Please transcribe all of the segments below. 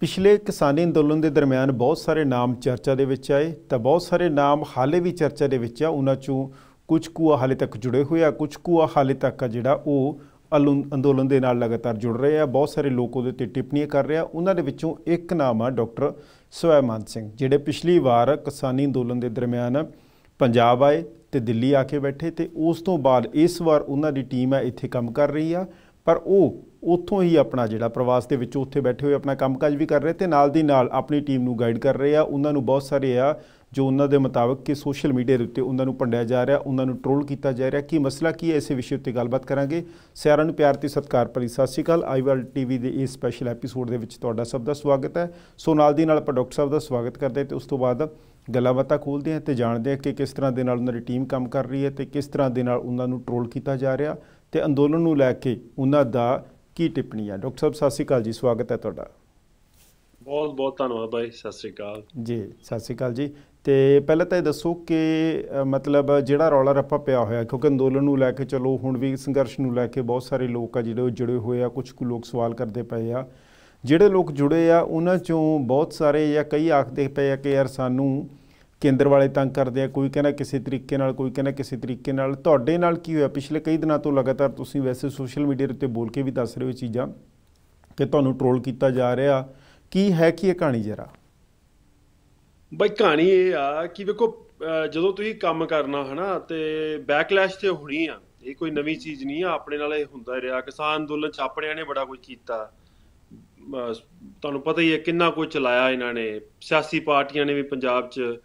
ਪਿਛਲੇ ਕਿਸਾਨੀ ਅੰਦੋਲਨ ਦੇ ਦਰਮਿਆਨ ਬਹੁਤ ਸਾਰੇ ਨਾਮ ਚਰਚਾ ਦੇ ਵਿੱਚ ਆਏ ਤਾਂ ਬਹੁਤ ਸਾਰੇ ਨਾਮ ਹਾਲੇ ਵੀ ਚਰਚਾ ਦੇ ਵਿੱਚ ਆ ਉਹਨਾਂ ਚੋਂ ਕੁਝ ਕੁ ਹਾਲੇ ਤੱਕ ਜੁੜੇ ਹੋਏ ਆ ਕੁਝ ਕੁ ਹਾਲੇ ਤੱਕ ਆ ਜਿਹੜਾ ਉਹ ਅੰਦੋਲਨ ਦੇ ਨਾਲ ਲਗਾਤਾਰ ਜੁੜ ਰਹੇ ਆ ਬਹੁਤ ਸਾਰੇ ਲੋਕ ਉਹਦੇ ਤੇ ਟਿੱਪਣੀਆਂ ਕਰ ਰਹੇ ਆ ਉਹਨਾਂ ਦੇ ਵਿੱਚੋਂ ਇੱਕ ਨਾਮ ਆ ਡਾਕਟਰ ਸਵੈਮਾਨ ਸਿੰਘ ਜਿਹੜੇ ਪਿਛਲੀ ਵਾਰ ਕਿਸਾਨੀ ਅੰਦੋਲਨ ਦੇ ਦਰਮਿਆਨ ਪੰਜਾਬ ਆਏ ਤੇ ਦਿੱਲੀ ਆ ਕੇ ਬੈਠੇ ਤੇ ਉਸ ਤੋਂ ਬਾਅਦ ਇਸ ਵਾਰ ਉਹਨਾਂ ਦੀ ਟੀਮ ਆ ਇੱਥੇ ਕੰਮ ਕਰ ਰਹੀ ਆ ਪਰ ਉਹ ਉੱਥੋਂ ਹੀ ਆਪਣਾ ਜਿਹੜਾ ਪ੍ਰਵਾਸ ਦੇ ਵਿੱਚ ਉੱਥੇ ਬੈਠੇ ਹੋਏ ਆਪਣਾ ਕੰਮਕਾਜ ਵੀ ਕਰ ਰਹੇ ਤੇ ਨਾਲ ਦੀ ਨਾਲ ਆਪਣੀ ਟੀਮ ਨੂੰ ਗਾਈਡ ਕਰ ਰਹੇ ਆ ਉਹਨਾਂ ਨੂੰ ਬਹੁਤ ਸਾਰੇ ਆ ਜੋ ਉਹਨਾਂ ਦੇ ਮੁਤਾਬਕ ਕਿ ਸੋਸ਼ਲ ਮੀਡੀਆ ਦੇ ਉੱਤੇ ਉਹਨਾਂ ਨੂੰ ਭੰਡਿਆ ਜਾ ਰਿਹਾ ਉਹਨਾਂ ਨੂੰ ਟ੍ਰੋਲ ਕੀਤਾ ਜਾ ਰਿਹਾ ਕੀ ਮਸਲਾ ਕੀ ਹੈ ਇਸੇ ਵਿਸ਼ੇ ਉੱਤੇ ਗੱਲਬਾਤ ਕਰਾਂਗੇ ਸਿਆਰਾਂ ਨੂੰ ਪਿਆਰ ਤੇ ਸਤਿਕਾਰ ਭਰੀ ਸਤਿ ਸ਼੍ਰੀ ਅਕਾਲ ਆਈਵਲ ਟੀਵੀ ਦੇ ਇਸ ਸਪੈਸ਼ਲ ਐਪੀਸੋਡ ਦੇ ਵਿੱਚ ਤੁਹਾਡਾ ਸਭ ਦਾ ਸਵਾਗਤ ਹੈ ਸੋ ਨਾਲ ਦੀ ਨਾਲ ਆਪਾਂ ਡਾਕਟਰ ਸਾਹਿਬ ਦਾ ਸਵਾਗਤ ਕਰਦੇ ਤੇ ਉਸ ਤੋਂ ਬਾਅਦ ਗੱਲਾਂ ਬਾਤਾਂ ਖੋਲਦੇ ਹਾਂ ਤੇ ਜਾਣਦੇ ਹਾਂ ਕਿ ਕਿਸ ਤਰ੍ਹਾਂ ਦੇ ਨਾਲ ਉਹਨਾਂ ਦੀ ਟੀਮ ਕੰਮ ਕਰ ਰਹੀ ਹੈ ਤੇ ਕਿਸ ਤਰ੍ਹਾਂ ਦੇ ਨਾਲ ਉਹਨਾਂ ਨੂੰ ਟ੍ਰੋਲ ਕੀਤਾ ਜਾ ਰਿਹਾ ਤੇ ਅੰਦੋਲਨ ਨੂੰ ਲੈ ਕੇ ਉਹਨਾਂ ਦਾ ਕੀ ਟਿੱਪਣੀ ਆ ਡਾਕਟਰ ਸਾਹਿਬ ਸਤਿ ਸ੍ਰੀ ਅਕਾਲ ਜੀ ਸਵਾਗਤ ਹੈ ਤੁਹਾਡਾ ਬਹੁਤ ਬਹੁਤ ਧੰਨਵਾਦ ਭਾਈ ਸਤਿ ਸ੍ਰੀ ਅਕਾਲ ਜੀ ਸਤਿ ਸ੍ਰੀ ਅਕਾਲ ਜੀ ਤੇ ਪਹਿਲਾਂ ਤਾਂ ਇਹ ਦੱਸੋ ਕਿ ਮਤਲਬ ਜਿਹੜਾ ਰੌਲਾ ਰੱਪਾ ਪਿਆ ਹੋਇਆ ਕਿਉਂਕਿ ਅੰਦੋਲਨ ਨੂੰ ਲੈ ਕੇ ਚਲੋ ਹੁਣ ਵੀ ਸੰਘਰਸ਼ ਨੂੰ ਲੈ ਕੇ ਬਹੁਤ ਸਾਰੇ ਲੋਕ ਆ ਜਿਹੜੇ ਜੁੜੇ ਹੋਏ ਆ ਕੁਝ ਕੁ ਲੋਕ ਸਵਾਲ ਕਰਦੇ ਪਏ ਆ ਜਿਹੜੇ ਲੋਕ ਜੁੜੇ ਆ ਉਹਨਾਂ ਚੋਂ ਬਹੁਤ ਸਾਰੇ ਜਾਂ ਕਈ ਆਖਦੇ ਪਏ ਆ ਕਿ ਯਾਰ ਸਾਨੂੰ ਕੇਂਦਰ ਵਾਲੇ ਤੰਗ ਕਰਦੇ ਆ ਕੋਈ ਕਹਿੰਦਾ ਕਿਸੇ ਤਰੀਕੇ ਨਾਲ ਕੋਈ ਕਹਿੰਦਾ ਕਿਸੇ ਤਰੀਕੇ ਨਾਲ ਤੁਹਾਡੇ ਨਾਲ ਕੀ ਹੋਇਆ ਪਿਛਲੇ ਕਈ ਦਿਨਾਂ ਤੋਂ ਲਗਾਤਾਰ ਤੁਸੀਂ ਵੈਸੇ ਸੋਸ਼ਲ ਮੀਡੀਆ ਉੱਤੇ ਬੋਲ ਕੇ ਵੀ ਦੱਸ ਰਹੇ ਹੋ ਚੀਜ਼ਾਂ ਕਿ ਤੁਹਾਨੂੰ ਟ੍ਰੋਲ ਕੀਤਾ ਜਾ ਰਿਹਾ ਕੀ ਹੈ ਕੀ ਇਹ ਕਹਾਣੀ ਜਰਾ ਬਈ ਕਹਾਣੀ ਇਹ ਆ ਕਿ ਵੇਖੋ ਜਦੋਂ ਤੁਸੀਂ ਕੰਮ ਕਰਨਾ ਹਨਾ ਤੇ ਬੈਕਲੈਸ਼ ਤੇ ਹੋਣੀ ਆ ਇਹ ਕੋਈ ਨਵੀਂ ਚੀਜ਼ ਨਹੀਂ ਆ ਆਪਣੇ ਨਾਲ ਇਹ ਹੁੰਦਾ ਰਿਹਾ ਕਿਸਾਨ ਅੰਦੋਲਨ ਚ ਆਪਣਿਆਂ ਨੇ ਬੜਾ ਕੁਝ ਕੀਤਾ ਤੁਹਾਨੂੰ ਪਤਾ ਹੀ ਹੈ ਕਿੰਨਾ ਕੁਝ ਚਲਾਇਆ ਇਹਨਾਂ ਨੇ ਸਿਆਸੀ ਪਾਰਟੀਆਂ ਨੇ ਵੀ ਪੰਜਾਬ 'ਚ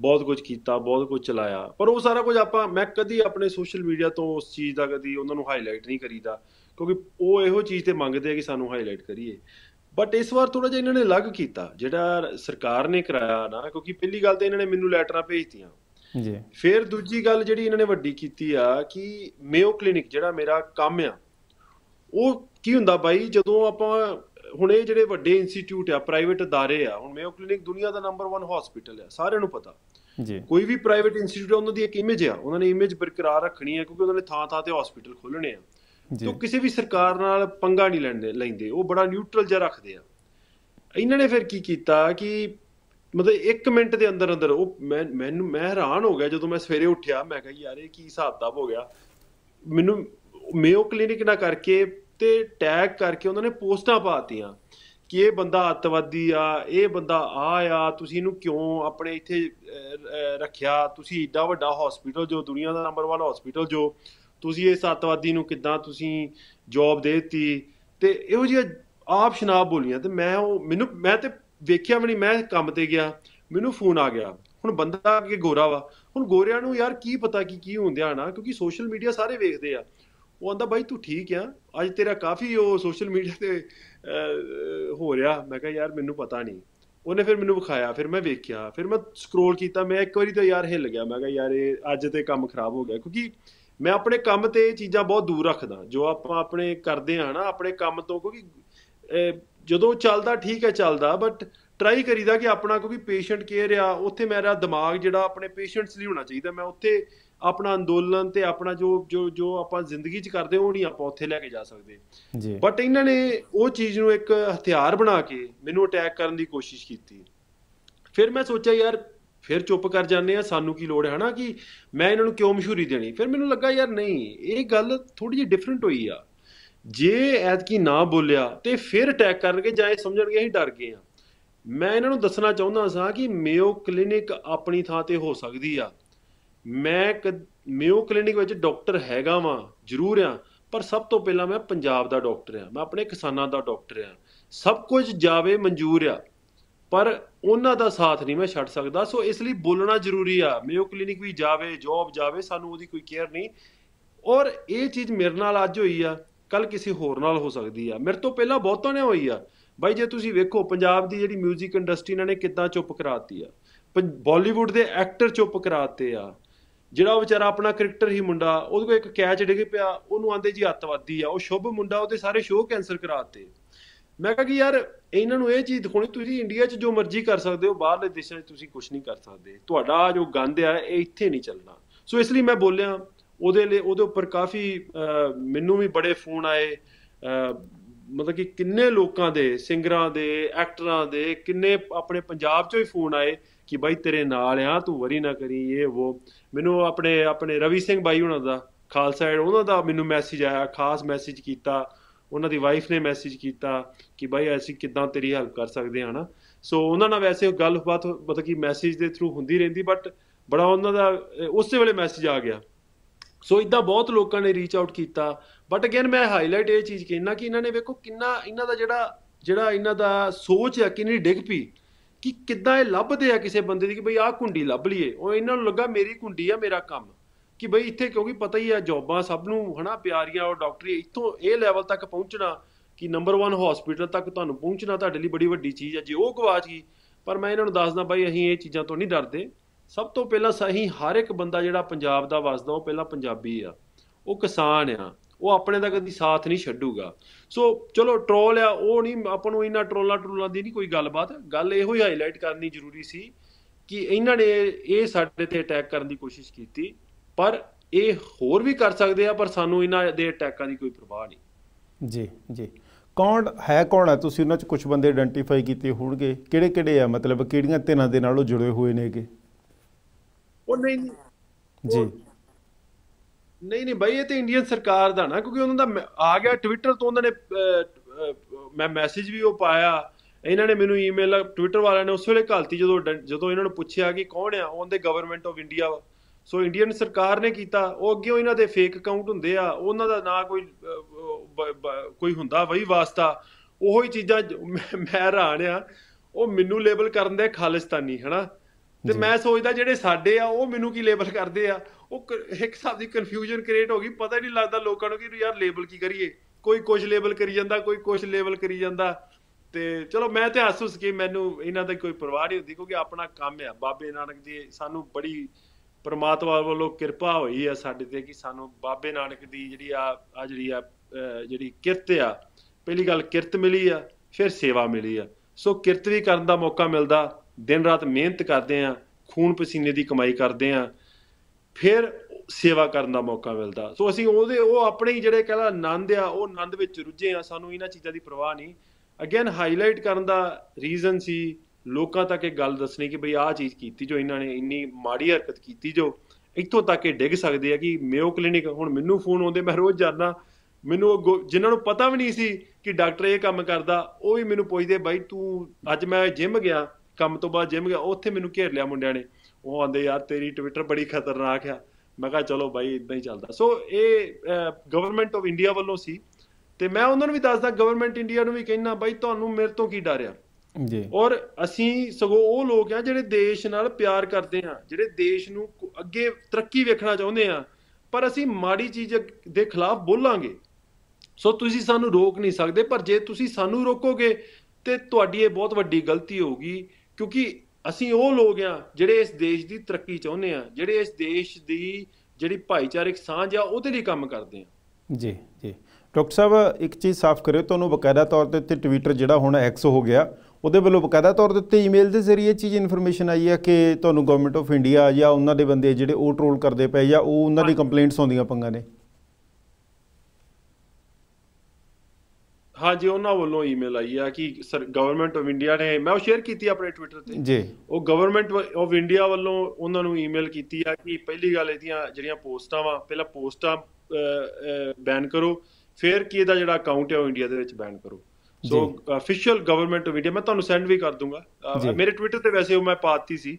ਬਹੁਤ ਕੁਝ ਕੀਤਾ ਬਹੁਤ ਕੁਝ ਚਲਾਇਆ ਪਰ ਉਹ ਸਾਰਾ ਕੁਝ ਆਪਾਂ ਮੈਂ ਕਦੀ ਆਪਣੇ ਸੋਸ਼ਲ ਮੀਡੀਆ ਤੋਂ ਉਸ ਚੀਜ਼ ਦਾ ਕਦੀ ਉਹਨਾਂ ਨੂੰ ਹਾਈਲਾਈਟ ਨਹੀਂ ਕਰੀਦਾ ਕਿਉਂਕਿ ਉਹ ਇਹੋ ਚੀਜ਼ ਤੇ ਮੰਗਦੇ ਆ ਕਿ ਸਾਨੂੰ ਹਾਈਲਾਈਟ ਕਰੀਏ ਬਟ ਇਸ ਵਾਰ ਥੋੜਾ ਜਿਹਾ ਇਹਨਾਂ ਨੇ ਅਲੱਗ ਕੀਤਾ ਜਿਹੜਾ ਸਰਕਾਰ ਨੇ ਕਰਾਇਆ ਨਾ ਕਿਉਂਕਿ ਪਹਿਲੀ ਗੱਲ ਤੇ ਇਹਨਾਂ ਨੇ ਮੈਨੂੰ ਲੈਟਰਾਂ ਭੇਜਤੀਆਂ ਜੀ ਫਿਰ ਦੂਜੀ ਗੱਲ ਜਿਹੜੀ ਇਹਨਾਂ ਨੇ ਵੱਡੀ ਕੀਤੀ ਆ ਕਿ ਮੇਓ ਕਲੀਨਿਕ ਜਿਹੜਾ ਮੇਰਾ ਕੰਮ ਆ ਉਹ ਕੀ ਹੁੰਦਾ ਬਾਈ ਜਦੋਂ ਆਪਾਂ ਹੁਣ ਇਹ ਜਿਹੜੇ ਵੱਡੇ ਇੰਸਟੀਚਿਊਟ ਆ ਪ੍ਰਾਈਵੇਟ ادارے ਆ ਹੁਣ ਮੇਓ ਕਲੀਨਿਕ ਦੁਨੀਆ ਦਾ ਨੰਬਰ 1 ਹਸਪੀਟਲ ਆ ਸਾਰਿਆਂ ਨੂੰ ਪਤਾ ਜੀ ਕੋਈ ਵੀ ਪ੍ਰਾਈਵੇਟ ਇੰਸਟੀਚਿਊਟ ਉਹਨਾਂ ਦੀ ਇੱਕ ਇਮੇਜ ਆ ਉਹਨਾਂ ਨੇ ਇਮੇਜ ਬਰਕਰਾਰ ਰੱਖਣੀ ਆ ਕਿਉਂਕਿ ਉਹਨਾਂ ਨੇ ਥਾਂ-ਥਾਂ ਤੇ ਹਸਪੀਟਲ ਖੋਲਣੇ ਆ ਤੋ ਕਿਸੇ ਵੀ ਸਰਕਾਰ ਨਾਲ ਪੰਗਾ ਨਹੀਂ ਲੈਂਦੇ ਲੈਂਦੇ ਉਹ ਬੜਾ ਨਿਊਟਰਲ ਜਿਹਾ ਰੱਖਦੇ ਆ ਇਹਨਾਂ ਨੇ ਫਿਰ ਕੀ ਕੀਤਾ ਕਿ ਮਤਲਬ 1 ਮਿੰਟ ਦੇ ਅੰਦਰ ਅੰਦਰ ਉਹ ਮੈਂ ਮੈਨੂੰ ਮੈਂ ਹੈਰਾਨ ਹੋ ਗਿਆ ਜਦੋਂ ਮੈਂ ਸਵੇਰੇ ਉੱਠਿਆ ਮੈਂ ਕਿਹਾ ਯਾਰ ਇਹ ਕੀ ਹਿਸਾਬ ਦਾ ਹੋ ਗਿਆ ਮੈਨੂੰ ਮੇਓ ਕਲੀਨਿਕ ਨਾ ਕਰਕੇ ਤੇ ਟੈਗ ਕਰਕੇ ਉਹਨਾਂ ਨੇ ਪੋਸਟਾਂ ਪਾਤੀਆਂ ਕਿ ਇਹ ਬੰਦਾ ਅੱਤਵਾਦੀ ਆ ਇਹ ਬੰਦਾ ਆ ਆ ਤੁਸੀਂ ਇਹਨੂੰ ਕਿਉਂ ਆਪਣੇ ਇੱਥੇ ਰੱਖਿਆ ਤੁਸੀਂ ਏਡਾ ਵੱਡਾ ਹਸਪੀਟਲ ਜੋ ਦੁਨੀਆ ਦਾ ਨੰਬਰ 1 ਹਸਪੀਟਲ ਜੋ ਤੁਸੀਂ ਇਸ ਅੱਤਵਾਦੀ ਨੂੰ ਕਿੱਦਾਂ ਤੁਸੀਂ ਜੌਬ ਦੇਤੀ ਤੇ ਇਹੋ ਜਿਹੀ ਆਪ ਸ਼ਨਾਬ ਬੋਲੀਆਂ ਤੇ ਮੈਂ ਉਹ ਮੈਨੂੰ ਮੈਂ ਤੇ ਵੇਖਿਆ ਵੀ ਨਹੀਂ ਮੈਂ ਕੰਮ ਤੇ ਗਿਆ ਮੈਨੂੰ ਫੋਨ ਆ ਗਿਆ ਹੁਣ ਬੰਦਾ ਕਿ ਗੋਰਾ ਵਾ ਹੁਣ ਗੋਰਿਆਂ ਨੂੰ ਯਾਰ ਕੀ ਪਤਾ ਕੀ ਕੀ ਹੁੰਦਿਆ ਨਾ ਕਿਉਂਕਿ ਸੋਸ਼ਲ ਮੀਡੀਆ ਸਾਰੇ ਵੇਖਦੇ ਆ ਉਹ ਆਂਦਾ ਬਾਈ ਤੂੰ ਠੀਕ ਆ ਅੱਜ ਤੇਰਾ ਕਾਫੀ ਉਹ ਸੋਸ਼ਲ ਮੀਡੀਆ ਤੇ ਹੋ ਰਿਹਾ ਮੈਂ ਕਿਹਾ ਯਾਰ ਮੈਨੂੰ ਪਤਾ ਨਹੀਂ ਉਹਨੇ ਫਿਰ ਮੈਨੂੰ ਵਿਖਾਇਆ ਫਿਰ ਮੈਂ ਵੇਖਿਆ ਫਿਰ ਮੈਂ ਸਕਰੋਲ ਕੀਤਾ ਮੈਂ ਇੱਕ ਵਾਰੀ ਤਾਂ ਯਾਰ ਹਿੱਲ ਗਿਆ ਮੈਂ ਕਿਹਾ ਯਾਰ ਇਹ ਅੱਜ ਤੇ ਕੰਮ ਖਰਾਬ ਹੋ ਗਿਆ ਕਿਉਂਕਿ ਮੈਂ ਆਪਣੇ ਕੰਮ ਤੇ ਇਹ ਚੀਜ਼ਾਂ ਬਹੁਤ ਦੂਰ ਰੱਖਦਾ ਜੋ ਆਪਾਂ ਆਪਣੇ ਕਰਦੇ ਆ ਨਾ ਆਪਣੇ ਕੰਮ ਤੋਂ ਕਿਉਂਕਿ ਜਦੋਂ ਚੱਲਦਾ ਠੀਕ ਹੈ ਚੱਲਦਾ ਬਟ ਟਰਾਈ ਕਰੀਦਾ ਕਿ ਆਪਣਾ ਕੋਈ ਪੇਸ਼ੈਂਟ ਕੇਅਰ ਆ ਉੱਥੇ ਮੇਰਾ ਦਿਮਾਗ ਜਿਹੜਾ ਆਪਣੇ ਪੇਸ਼ੈਂਟਸ ਲਈ ਹੋਣਾ ਚਾਹੀਦਾ ਮੈਂ ਉੱਥੇ ਆਪਣਾ ਅੰਦੋਲਨ ਤੇ ਆਪਣਾ ਜੋ ਜੋ ਜੋ ਆਪਾਂ ਜ਼ਿੰਦਗੀ 'ਚ ਕਰਦੇ ਉਹ ਨਹੀਂ ਆਪਾਂ ਉੱਥੇ ਲੈ ਕੇ ਜਾ ਸਕਦੇ ਜੀ ਬਟ ਇਹਨਾਂ ਨੇ ਉਹ ਚੀਜ਼ ਨੂੰ ਇੱਕ ਹਥਿਆਰ ਬਣਾ ਕੇ ਮੈਨੂੰ ਅਟੈਕ ਕਰਨ ਦੀ ਕੋਸ਼ਿਸ਼ ਕੀਤੀ ਫਿਰ ਮੈਂ ਸੋਚਿਆ ਯਾਰ ਫਿਰ ਚੁੱਪ ਕਰ ਜਾਂਦੇ ਆ ਸਾਨੂੰ ਕੀ ਲੋੜ ਹੈ ਹਨਾ ਕਿ ਮੈਂ ਇਹਨਾਂ ਨੂੰ ਕਿਉਂ ਮਸ਼ਹੂਰੀ ਦੇਣੀ ਫਿਰ ਮੈਨੂੰ ਲੱਗਾ ਯਾਰ ਨਹੀਂ ਇਹ ਗੱਲ ਥੋੜੀ ਜਿਹੀ ਡਿਫਰੈਂਟ ਹੋਈ ਆ ਜੇ ਐਤਕੀ ਨਾ ਬੋਲਿਆ ਤੇ ਫਿਰ ਅਟੈਕ ਕਰਨਗੇ ਜਾਂ ਇਹ ਸਮਝਣਗੇ ਅਸੀਂ ਡਰ ਗਏ ਆ ਮੈਂ ਇਹਨਾਂ ਨੂੰ ਦੱਸਣਾ ਚਾਹੁੰਦਾ ਸਾਂ ਕਿ ਮੇਓ ਕਲੀਨਿਕ ਆਪਣੀ ਥਾਂ ਤੇ ਹੋ ਸਕਦੀ ਆ ਮੈਂ ਮਿਓ ਕਲੀਨਿਕ ਵਿੱਚ ਡਾਕਟਰ ਹੈਗਾ ਵਾਂ ਜ਼ਰੂਰ ਆ ਪਰ ਸਭ ਤੋਂ ਪਹਿਲਾਂ ਮੈਂ ਪੰਜਾਬ ਦਾ ਡਾਕਟਰ ਆ ਮੈਂ ਆਪਣੇ ਕਿਸਾਨਾਂ ਦਾ ਡਾਕਟਰ ਆ ਸਭ ਕੁਝ ਜਾਵੇ ਮਨਜ਼ੂਰ ਆ ਪਰ ਉਹਨਾਂ ਦਾ ਸਾਥ ਨਹੀਂ ਮੈਂ ਛੱਡ ਸਕਦਾ ਸੋ ਇਸ ਲਈ ਬੋਲਣਾ ਜ਼ਰੂਰੀ ਆ ਮਿਓ ਕਲੀਨਿਕ ਵੀ ਜਾਵੇ ਜੌਬ ਜਾਵੇ ਸਾਨੂੰ ਉਹਦੀ ਕੋਈ ਕੇਅਰ ਨਹੀਂ ਔਰ ਇਹ ਚੀਜ਼ ਮੇਰੇ ਨਾਲ ਅੱਜ ਹੋਈ ਆ ਕੱਲ ਕਿਸੇ ਹੋਰ ਨਾਲ ਹੋ ਸਕਦੀ ਆ ਮੇਰੇ ਤੋਂ ਪਹਿਲਾਂ ਬਹੁਤਾਂ ਨੇ ਹੋਈ ਆ ਬਾਈ ਜੇ ਤੁਸੀਂ ਵੇਖੋ ਪੰਜਾਬ ਦੀ ਜਿਹੜੀ 뮤직 ਇੰਡਸਟਰੀ ਇਹਨਾਂ ਨੇ ਕਿੱਦਾਂ ਚੁੱਪ ਕਰਾਤੀ ਆ ਬਾਲੀਵੁੱਡ ਦੇ ਐਕਟਰ ਚੁੱਪ ਕਰਾਤੇ ਆ ਜਿਹੜਾ ਉਹ ਵਿਚਾਰਾ ਆਪਣਾ ਕ੍ਰਿਕਟਰ ਹੀ ਮੁੰਡਾ ਉਹਦੇ ਕੋਲ ਇੱਕ ਕੈਚ ਡਿੱਗ ਪਿਆ ਉਹਨੂੰ ਆਂਦੇ ਜੀ ਅੱਤਵਾਦੀ ਆ ਉਹ ਸ਼ੁਭ ਮੁੰਡਾ ਉਹਦੇ ਸਾਰੇ ਸ਼ੋਅ ਕੈਨਸਲ ਕਰਾਤੇ ਮੈਂ ਕਹਾਂ ਕਿ ਯਾਰ ਇਹਨਾਂ ਨੂੰ ਇਹ ਚੀਜ਼ ਦਿਖਾਉਣੀ ਤੁਸੀਂ ਇੰਡੀਆ 'ਚ ਜੋ ਮਰਜ਼ੀ ਕਰ ਸਕਦੇ ਹੋ ਬਾਹਰਲੇ ਦੇਸ਼ਾਂ 'ਚ ਤੁਸੀਂ ਕੁਝ ਨਹੀਂ ਕਰ ਸਕਦੇ ਤੁਹਾਡਾ ਜੋ ਗੰਦ ਆ ਇਹ ਇੱਥੇ ਨਹੀਂ ਚੱਲਣਾ ਸੋ ਇਸ ਲਈ ਮੈਂ ਬੋਲਿਆ ਉਹਦੇ ਲਈ ਉਹਦੇ ਉੱਪਰ ਕਾਫੀ ਮੈਨੂੰ ਵੀ ਬੜੇ ਫੋਨ ਆਏ ਮਤਲਬ ਕਿ ਕਿੰਨੇ ਲੋਕਾਂ ਦੇ ਸਿੰਗਰਾਂ ਦੇ ਐਕਟਰਾਂ ਦੇ ਕਿੰਨੇ ਆਪਣੇ ਪੰਜਾਬ 'ਚੋਂ ਹੀ ਫੋਨ ਆਏ ਕਿ ਬਾਈ ਤੇਰੇ ਨਾਲ ਆ ਤੂੰ ਵਰੀ ਨਾ ਕਰੀ ਇਹ ਉਹ ਮੈਨੂੰ ਆਪਣੇ ਆਪਣੇ ਰਵੀ ਸਿੰਘ ਬਾਈ ਉਹਨਾਂ ਦਾ ਖਾਲਸਾ ਹੈ ਉਹਨਾਂ ਦਾ ਮੈਨੂੰ ਮੈਸੇਜ ਆਇਆ ਖਾਸ ਮੈਸੇਜ ਕੀਤਾ ਉਹਨਾਂ ਦੀ ਵਾਈਫ ਨੇ ਮੈਸੇਜ ਕੀਤਾ ਕਿ ਬਾਈ ਅਸੀਂ ਕਿਦਾਂ ਤੇਰੀ ਹੈਲਪ ਕਰ ਸਕਦੇ ਹਾਂ ਨਾ ਸੋ ਉਹਨਾਂ ਨਾਲ ਵੈਸੇ ਗੱਲਬਾਤ ਮਤਲਬ ਕਿ ਮੈਸੇਜ ਦੇ ਥਰੂ ਹੁੰਦੀ ਰਹਿੰਦੀ ਬਟ ਬੜਾ ਉਹਨਾਂ ਦਾ ਉਸੇ ਵੇਲੇ ਮੈਸੇਜ ਆ ਗਿਆ ਸੋ ਇਦਾਂ ਬਹੁਤ ਲੋਕਾਂ ਨੇ ਰੀਚ ਆਊਟ ਕੀਤਾ ਬਟ ਅਗੇਨ ਮੈਂ ਹਾਈਲਾਈਟ ਇਹ ਚੀਜ਼ ਕਹਿਣਾ ਕਿ ਇਹਨਾਂ ਨੇ ਵੇਖੋ ਕਿੰਨਾ ਇਹਨਾਂ ਦਾ ਜਿਹੜਾ ਜਿਹੜਾ ਇਹਨਾਂ ਦਾ ਸੋਚ ਹੈ ਕਿੰਨੀ ਡਿੱਗ ਪਈ ਕਿ ਕਿੱਦਾਂ ਇਹ ਲੱਭਦੇ ਆ ਕਿਸੇ ਬੰਦੇ ਦੀ ਕਿ ਬਈ ਆਹ ਕੁੰਡੀ ਲੱਭ ਲਈਏ ਉਹ ਇਹਨਾਂ ਨੂੰ ਲੱਗਾ ਮੇਰੀ ਕੁੰਡੀ ਆ ਮੇਰਾ ਕੰਮ ਕਿ ਬਈ ਇੱਥੇ ਕਿਉਂਕਿ ਪਤਾ ਹੀ ਆ ਜੌਬਾਂ ਸਭ ਨੂੰ ਹਨਾ ਪਿਆਰੀਆਂ ਉਹ ਡਾਕਟਰੀ ਇੱਥੋਂ ਇਹ ਲੈਵਲ ਤੱਕ ਪਹੁੰਚਣਾ ਕਿ ਨੰਬਰ 1 ਹਸਪੀਟਲ ਤੱਕ ਤੁਹਾਨੂੰ ਪਹੁੰਚਣਾ ਤੁਹਾਡੇ ਲਈ ਬੜੀ ਵੱਡੀ ਚੀਜ਼ ਆ ਜੇ ਉਹ ਗਵਾਚ ਗਈ ਪਰ ਮੈਂ ਇਹਨਾਂ ਨੂੰ ਦੱਸਦਾ ਬਾਈ ਅਸੀਂ ਇਹ ਚੀਜ਼ਾਂ ਤੋਂ ਨਹੀਂ ਡਰਦੇ ਸਭ ਤੋਂ ਪਹਿਲਾਂ ਸਹੀ ਹਰ ਇੱਕ ਬੰਦਾ ਜਿਹੜਾ ਪੰਜਾਬ ਦਾ ਵਸਦਾ ਉਹ ਪਹਿਲਾਂ ਪੰਜਾਬੀ ਆ ਉਹ ਕਿਸਾਨ ਆ ਉਹ ਆਪਣੇ ਦਾ ਕਦੀ ਸਾਥ ਨਹੀਂ ਛੱਡੂਗਾ ਸੋ ਚਲੋ ਟਰੋਲ ਆ ਉਹ ਨਹੀਂ ਆਪਾਂ ਨੂੰ ਇੰਨਾ ਟ੍ਰੋਲਾ ਟ੍ਰੋਲਾ ਦੀ ਨਹੀਂ ਕੋਈ ਗੱਲਬਾਤ ਗੱਲ ਇਹੋ ਹੀ ਹਾਈਲਾਈਟ ਕਰਨੀ ਜ਼ਰੂਰੀ ਸੀ ਕਿ ਇਹਨਾਂ ਨੇ ਇਹ ਸਾਡੇ ਤੇ ਅਟੈਕ ਕਰਨ ਦੀ ਕੋਸ਼ਿਸ਼ ਕੀਤੀ ਪਰ ਇਹ ਹੋਰ ਵੀ ਕਰ ਸਕਦੇ ਆ ਪਰ ਸਾਨੂੰ ਇਹਨਾਂ ਦੇ ਅਟੈਕਾਂ ਦੀ ਕੋਈ ਪਰਵਾਹ ਨਹੀਂ ਜੀ ਜੀ ਕੌਣ ਹੈ ਕੌਣ ਹੈ ਤੁਸੀਂ ਉਹਨਾਂ ਚ ਕੁਝ ਬੰਦੇ ਆਇਡੈਂਟੀਫਾਈ ਕੀਤੇ ਹੋਣਗੇ ਕਿਹੜੇ ਕਿਹੜੇ ਆ ਮਤਲਬ ਕਿਹੜੀਆਂ ਧਿਰਾਂ ਦੇ ਨਾਲ ਉਹ ਜੁੜੇ ਹੋਏ ਨੇਗੇ ਉਹ ਨਹੀਂ ਜੀ ਨਹੀਂ ਨਹੀਂ ਭਾਈ ਇਹ ਤੇ ਇੰਡੀਅਨ ਸਰਕਾਰ ਦਾ ਨਾ ਕਿਉਂਕਿ ਉਹਨਾਂ ਦਾ ਆ ਗਿਆ ਟਵਿੱਟਰ ਤੋਂ ਉਹਨਾਂ ਨੇ ਮੈਂ ਮੈਸੇਜ ਵੀ ਉਹ ਪਾਇਆ ਇਹਨਾਂ ਨੇ ਮੈਨੂੰ ਈਮੇਲ ਟਵਿੱਟਰ ਵਾਲਿਆਂ ਨੇ ਉਸ ਵੇਲੇ ਘਾਲਤੀ ਜਦੋਂ ਜਦੋਂ ਇਹਨਾਂ ਨੂੰ ਪੁੱਛਿਆ ਕਿ ਕੌਣ ਆ ਉਹਨਾਂ ਦੇ government of India so Indian ਸਰਕਾਰ ਨੇ ਕੀਤਾ ਉਹ ਅੱਗੇ ਇਹਨਾਂ ਦੇ ਫੇਕ ਅਕਾਊਂਟ ਹੁੰਦੇ ਆ ਉਹਨਾਂ ਦਾ ਨਾ ਕੋਈ ਕੋਈ ਹੁੰਦਾ ਵਈ ਵਾਸਤਾ ਉਹੋ ਹੀ ਚੀਜ਼ਾਂ ਮੈਂ ਹੈਰਾਨ ਆ ਉਹ ਮੈਨੂੰ ਲੇਬਲ ਕਰਨ ਦੇ ਖਾਲਿਸਤਾਨੀ ਹਨਾ ਤੇ ਮੈਂ ਸੋਚਦਾ ਜਿਹੜੇ ਸਾਡੇ ਆ ਉਹ ਮੈਨੂੰ ਕੀ ਲੇਬਲ ਕਰਦੇ ਆ ਉਹ ਇੱਕ ਹਿਸਾਬ ਦੀ ਕਨਫਿਊਜ਼ਨ ਕ੍ਰੀਏਟ ਹੋ ਗਈ ਪਤਾ ਨਹੀਂ ਲੱਗਦਾ ਲੋਕਾਂ ਨੂੰ ਕਿ ਯਾਰ ਲੇਬਲ ਕੀ ਕਰੀਏ ਕੋਈ ਕੁਝ ਲੇਬਲ ਕਰੀ ਜਾਂਦਾ ਕੋਈ ਕੁਝ ਲੇਬਲ ਕਰੀ ਜਾਂਦਾ ਤੇ ਚਲੋ ਮੈਂ ਤੇ ਹੱਸੂਸ ਕਿ ਮੈਨੂੰ ਇਹਨਾਂ ਦਾ ਕੋਈ ਪਰਵਾਹ ਨਹੀਂ ਹੁੰਦੀ ਕਿਉਂਕਿ ਆਪਣਾ ਕੰਮ ਆ ਬਾਬੇ ਨਾਨਕ ਦੀ ਸਾਨੂੰ ਬੜੀ ਪਰਮਾਤਮਾ ਵੱਲੋਂ ਕਿਰਪਾ ਹੋਈ ਆ ਸਾਡੇ ਤੇ ਕਿ ਸਾਨੂੰ ਬਾਬੇ ਨਾਨਕ ਦੀ ਜਿਹੜੀ ਆ ਆ ਜਿਹੜੀ ਆ ਜਿਹੜੀ ਕਿਰਤ ਆ ਪਹਿਲੀ ਗੱਲ ਕਿਰਤ ਮਿਲੀ ਆ ਫਿਰ ਸੇਵਾ ਮਿਲੀ ਆ ਸੋ ਕਿਰਤ ਵੀ ਕਰਨ ਦਾ ਮੌਕਾ ਮਿਲਦਾ ਦਿਨ ਰਾਤ ਮਿਹਨਤ ਕਰਦੇ ਆ ਖੂਨ ਪਸੀਨੇ ਦੀ ਕਮਾਈ ਕਰਦੇ ਆ ਫਿਰ ਸੇਵਾ ਕਰਨ ਦਾ ਮੌਕਾ ਮਿਲਦਾ ਸੋ ਅਸੀਂ ਉਹਦੇ ਉਹ ਆਪਣੇ ਜਿਹੜੇ ਕਹਿੰਦਾ ਆਨੰਦ ਆ ਉਹ ਆਨੰਦ ਵਿੱਚ ਰੁੱਝੇ ਆ ਸਾਨੂੰ ਇਹਨਾਂ ਚੀਜ਼ਾਂ ਦੀ ਪਰਵਾਹ ਨਹੀਂ ਅਗੇਨ ਹਾਈਲਾਈਟ ਕਰਨ ਦਾ ਰੀਜ਼ਨ ਸੀ ਲੋਕਾਂ ਤੱਕ ਇਹ ਗੱਲ ਦੱਸਣੀ ਕਿ ਭਈ ਆਹ ਚੀਜ਼ ਕੀਤੀ ਜੋ ਇਹਨਾਂ ਨੇ ਇੰਨੀ ਮਾੜੀ ਹਰਕਤ ਕੀਤੀ ਜੋ ਇੱਥੋਂ ਤੱਕ ਇਹ ਡਿੱਗ ਸਕਦੇ ਆ ਕਿ ਮੇਓ ਕਲੀਨਿਕ ਹੁਣ ਮੈਨੂੰ ਫੋਨ ਆਉਂਦੇ ਮੈਂ ਰੋਜ਼ ਜਾਂਦਾ ਮੈਨੂੰ ਉਹ ਜਿਨ੍ਹਾਂ ਨੂੰ ਪਤਾ ਵੀ ਨਹੀਂ ਸੀ ਕਿ ਡਾਕਟਰ ਇਹ ਕੰਮ ਕਰਦਾ ਉਹ ਵੀ ਮੈਨੂੰ ਪੁੱਛਦੇ ਬਾਈ ਤੂੰ ਅੱਜ ਮੈਂ ਜਿਮ ਗਿਆ ਕੰਮ ਤੋਂ ਬਾਅਦ ਜਿਮ ਗਿਆ ਉੱਥੇ ਮੈਨੂੰ ਘੇਰ ਲਿਆ ਮੁੰਡਿਆਂ ਨੇ ਉਹ ਆਂਦੇ ਯਾਰ ਤੇਰੀ ਟਵਿੱਟਰ ਬੜੀ ਖਤਰਨਾਕ ਆ ਮੈਂ ਕਿਹਾ ਚਲੋ ਬਾਈ ਇਦਾਂ ਹੀ ਚੱਲਦਾ ਸੋ ਇਹ ਗਵਰਨਮੈਂਟ ਆਫ ਇੰਡੀਆ ਵੱਲੋਂ ਸੀ ਤੇ ਮੈਂ ਉਹਨਾਂ ਨੂੰ ਵੀ ਦੱਸਦਾ ਗਵਰਨਮੈਂਟ ਇੰਡੀਆ ਨੂੰ ਵੀ ਕਹਿਣਾ ਬਾਈ ਤੁਹਾਨੂੰ ਮੇਰੇ ਤੋਂ ਕੀ ਡਰ ਆ ਜੀ ਔਰ ਅਸੀਂ ਸਗੋਂ ਉਹ ਲੋਕ ਆ ਜਿਹੜੇ ਦੇਸ਼ ਨਾਲ ਪਿਆਰ ਕਰਦੇ ਆ ਜਿਹੜੇ ਦੇਸ਼ ਨੂੰ ਅੱਗੇ ਤਰੱਕੀ ਵੇਖਣਾ ਚਾਹੁੰਦੇ ਆ ਪਰ ਅਸੀਂ ਮਾੜੀ ਚੀਜ਼ ਦੇ ਖਿਲਾਫ ਬੋਲਾਂਗੇ ਸੋ ਤੁਸੀਂ ਸਾਨੂੰ ਰੋਕ ਨਹੀਂ ਸਕਦੇ ਪਰ ਜੇ ਤੁਸੀਂ ਸਾਨੂੰ ਰੋਕੋਗੇ ਤੇ ਤੁਹਾਡੀ ਇਹ ਬਹੁਤ ਵੱਡੀ ਗਲਤੀ ਹੋਊਗੀ ਕਿਉਂਕਿ ਅਸੀਂ ਉਹ ਲੋਕ ਆ ਜਿਹੜੇ ਇਸ ਦੇਸ਼ ਦੀ ਤਰੱਕੀ ਚਾਹੁੰਦੇ ਆ ਜਿਹੜੇ ਇਸ ਦੇਸ਼ ਦੀ ਜਿਹੜੀ ਭਾਈਚਾਰਕ ਸਾਂਝ ਆ ਉਹਦੇ ਲਈ ਕੰਮ ਕਰਦੇ ਆ ਜੀ ਜੀ ਡਾਕਟਰ ਸਾਹਿਬ ਇੱਕ ਚੀਜ਼ ਸਾਫ਼ ਕਰਿਓ ਤੁਹਾਨੂੰ ਬਕਾਇਦਾ ਤੌਰ ਤੇ ਉੱਤੇ ਟਵਿੱਟਰ ਜਿਹੜਾ ਹੁਣ ਐਕਸ ਹੋ ਗਿਆ ਉਹਦੇ ਵੱਲੋਂ ਬਕਾਇਦਾ ਤੌਰ ਤੇ ਉੱਤੇ ਈਮੇਲ ਦੇ ਜ਼ਰੀਏ ਚੀਜ਼ ਇਨਫੋਰਮੇਸ਼ਨ ਆਈ ਹੈ ਕਿ ਤੁਹਾਨੂੰ ਗਵਰਨਮੈਂਟ ਆਫ ਇੰਡੀਆ ਜਾਂ ਉਹਨਾਂ ਦੇ ਬੰਦੇ ਜਿਹੜੇ ਉਹ ਟ੍ਰੋਲ ਕਰਦੇ ਪਏ ਜਾਂ ਉਹ ਉਹਨਾਂ ਦੀ ਕੰਪਲੇਂਟਸ ਆਉਂਦੀਆਂ ਪੰਗਾ ਨੇ ਹਾਂਜੀ ਉਹਨਾਂ ਵੱਲੋਂ ਈਮੇਲ ਆਈ ਆ ਕਿ ਸਰ ਗਵਰਨਮੈਂਟ ਆਫ ਇੰਡੀਆ ਨੇ ਮੈਂ ਉਹ ਸ਼ੇਅਰ ਕੀਤੀ ਆਪਣੇ ਟਵਿੱਟਰ ਤੇ ਜੀ ਉਹ ਗਵਰਨਮੈਂਟ ਆਫ ਇੰਡੀਆ ਵੱਲੋਂ ਉਹਨਾਂ ਨੂੰ ਈਮੇਲ ਕੀਤੀ ਆ ਕਿ ਪਹਿਲੀ ਗੱਲ ਇਹਦੀਆਂ ਜਿਹੜੀਆਂ ਪੋਸਟਾਂ ਵਾ ਪਹਿਲਾਂ ਪੋਸਟਾਂ ਬੈਨ ਕਰੋ ਫਿਰ ਕੀ ਇਹਦਾ ਜਿਹੜਾ ਅਕਾਊਂਟ ਹੈ ਉਹ ਇੰਡੀਆ ਦੇ ਵਿੱਚ ਬੈਨ ਕਰੋ so official government of India ਮੈਂ ਤੁਹਾਨੂੰ ਸੈਂਡ ਵੀ ਕਰ ਦੂੰਗਾ ਮੇਰੇ ਟਵਿੱਟਰ ਤੇ ਵੈਸੇ ਉਹ ਮੈਂ ਪਾਤੀ ਸੀ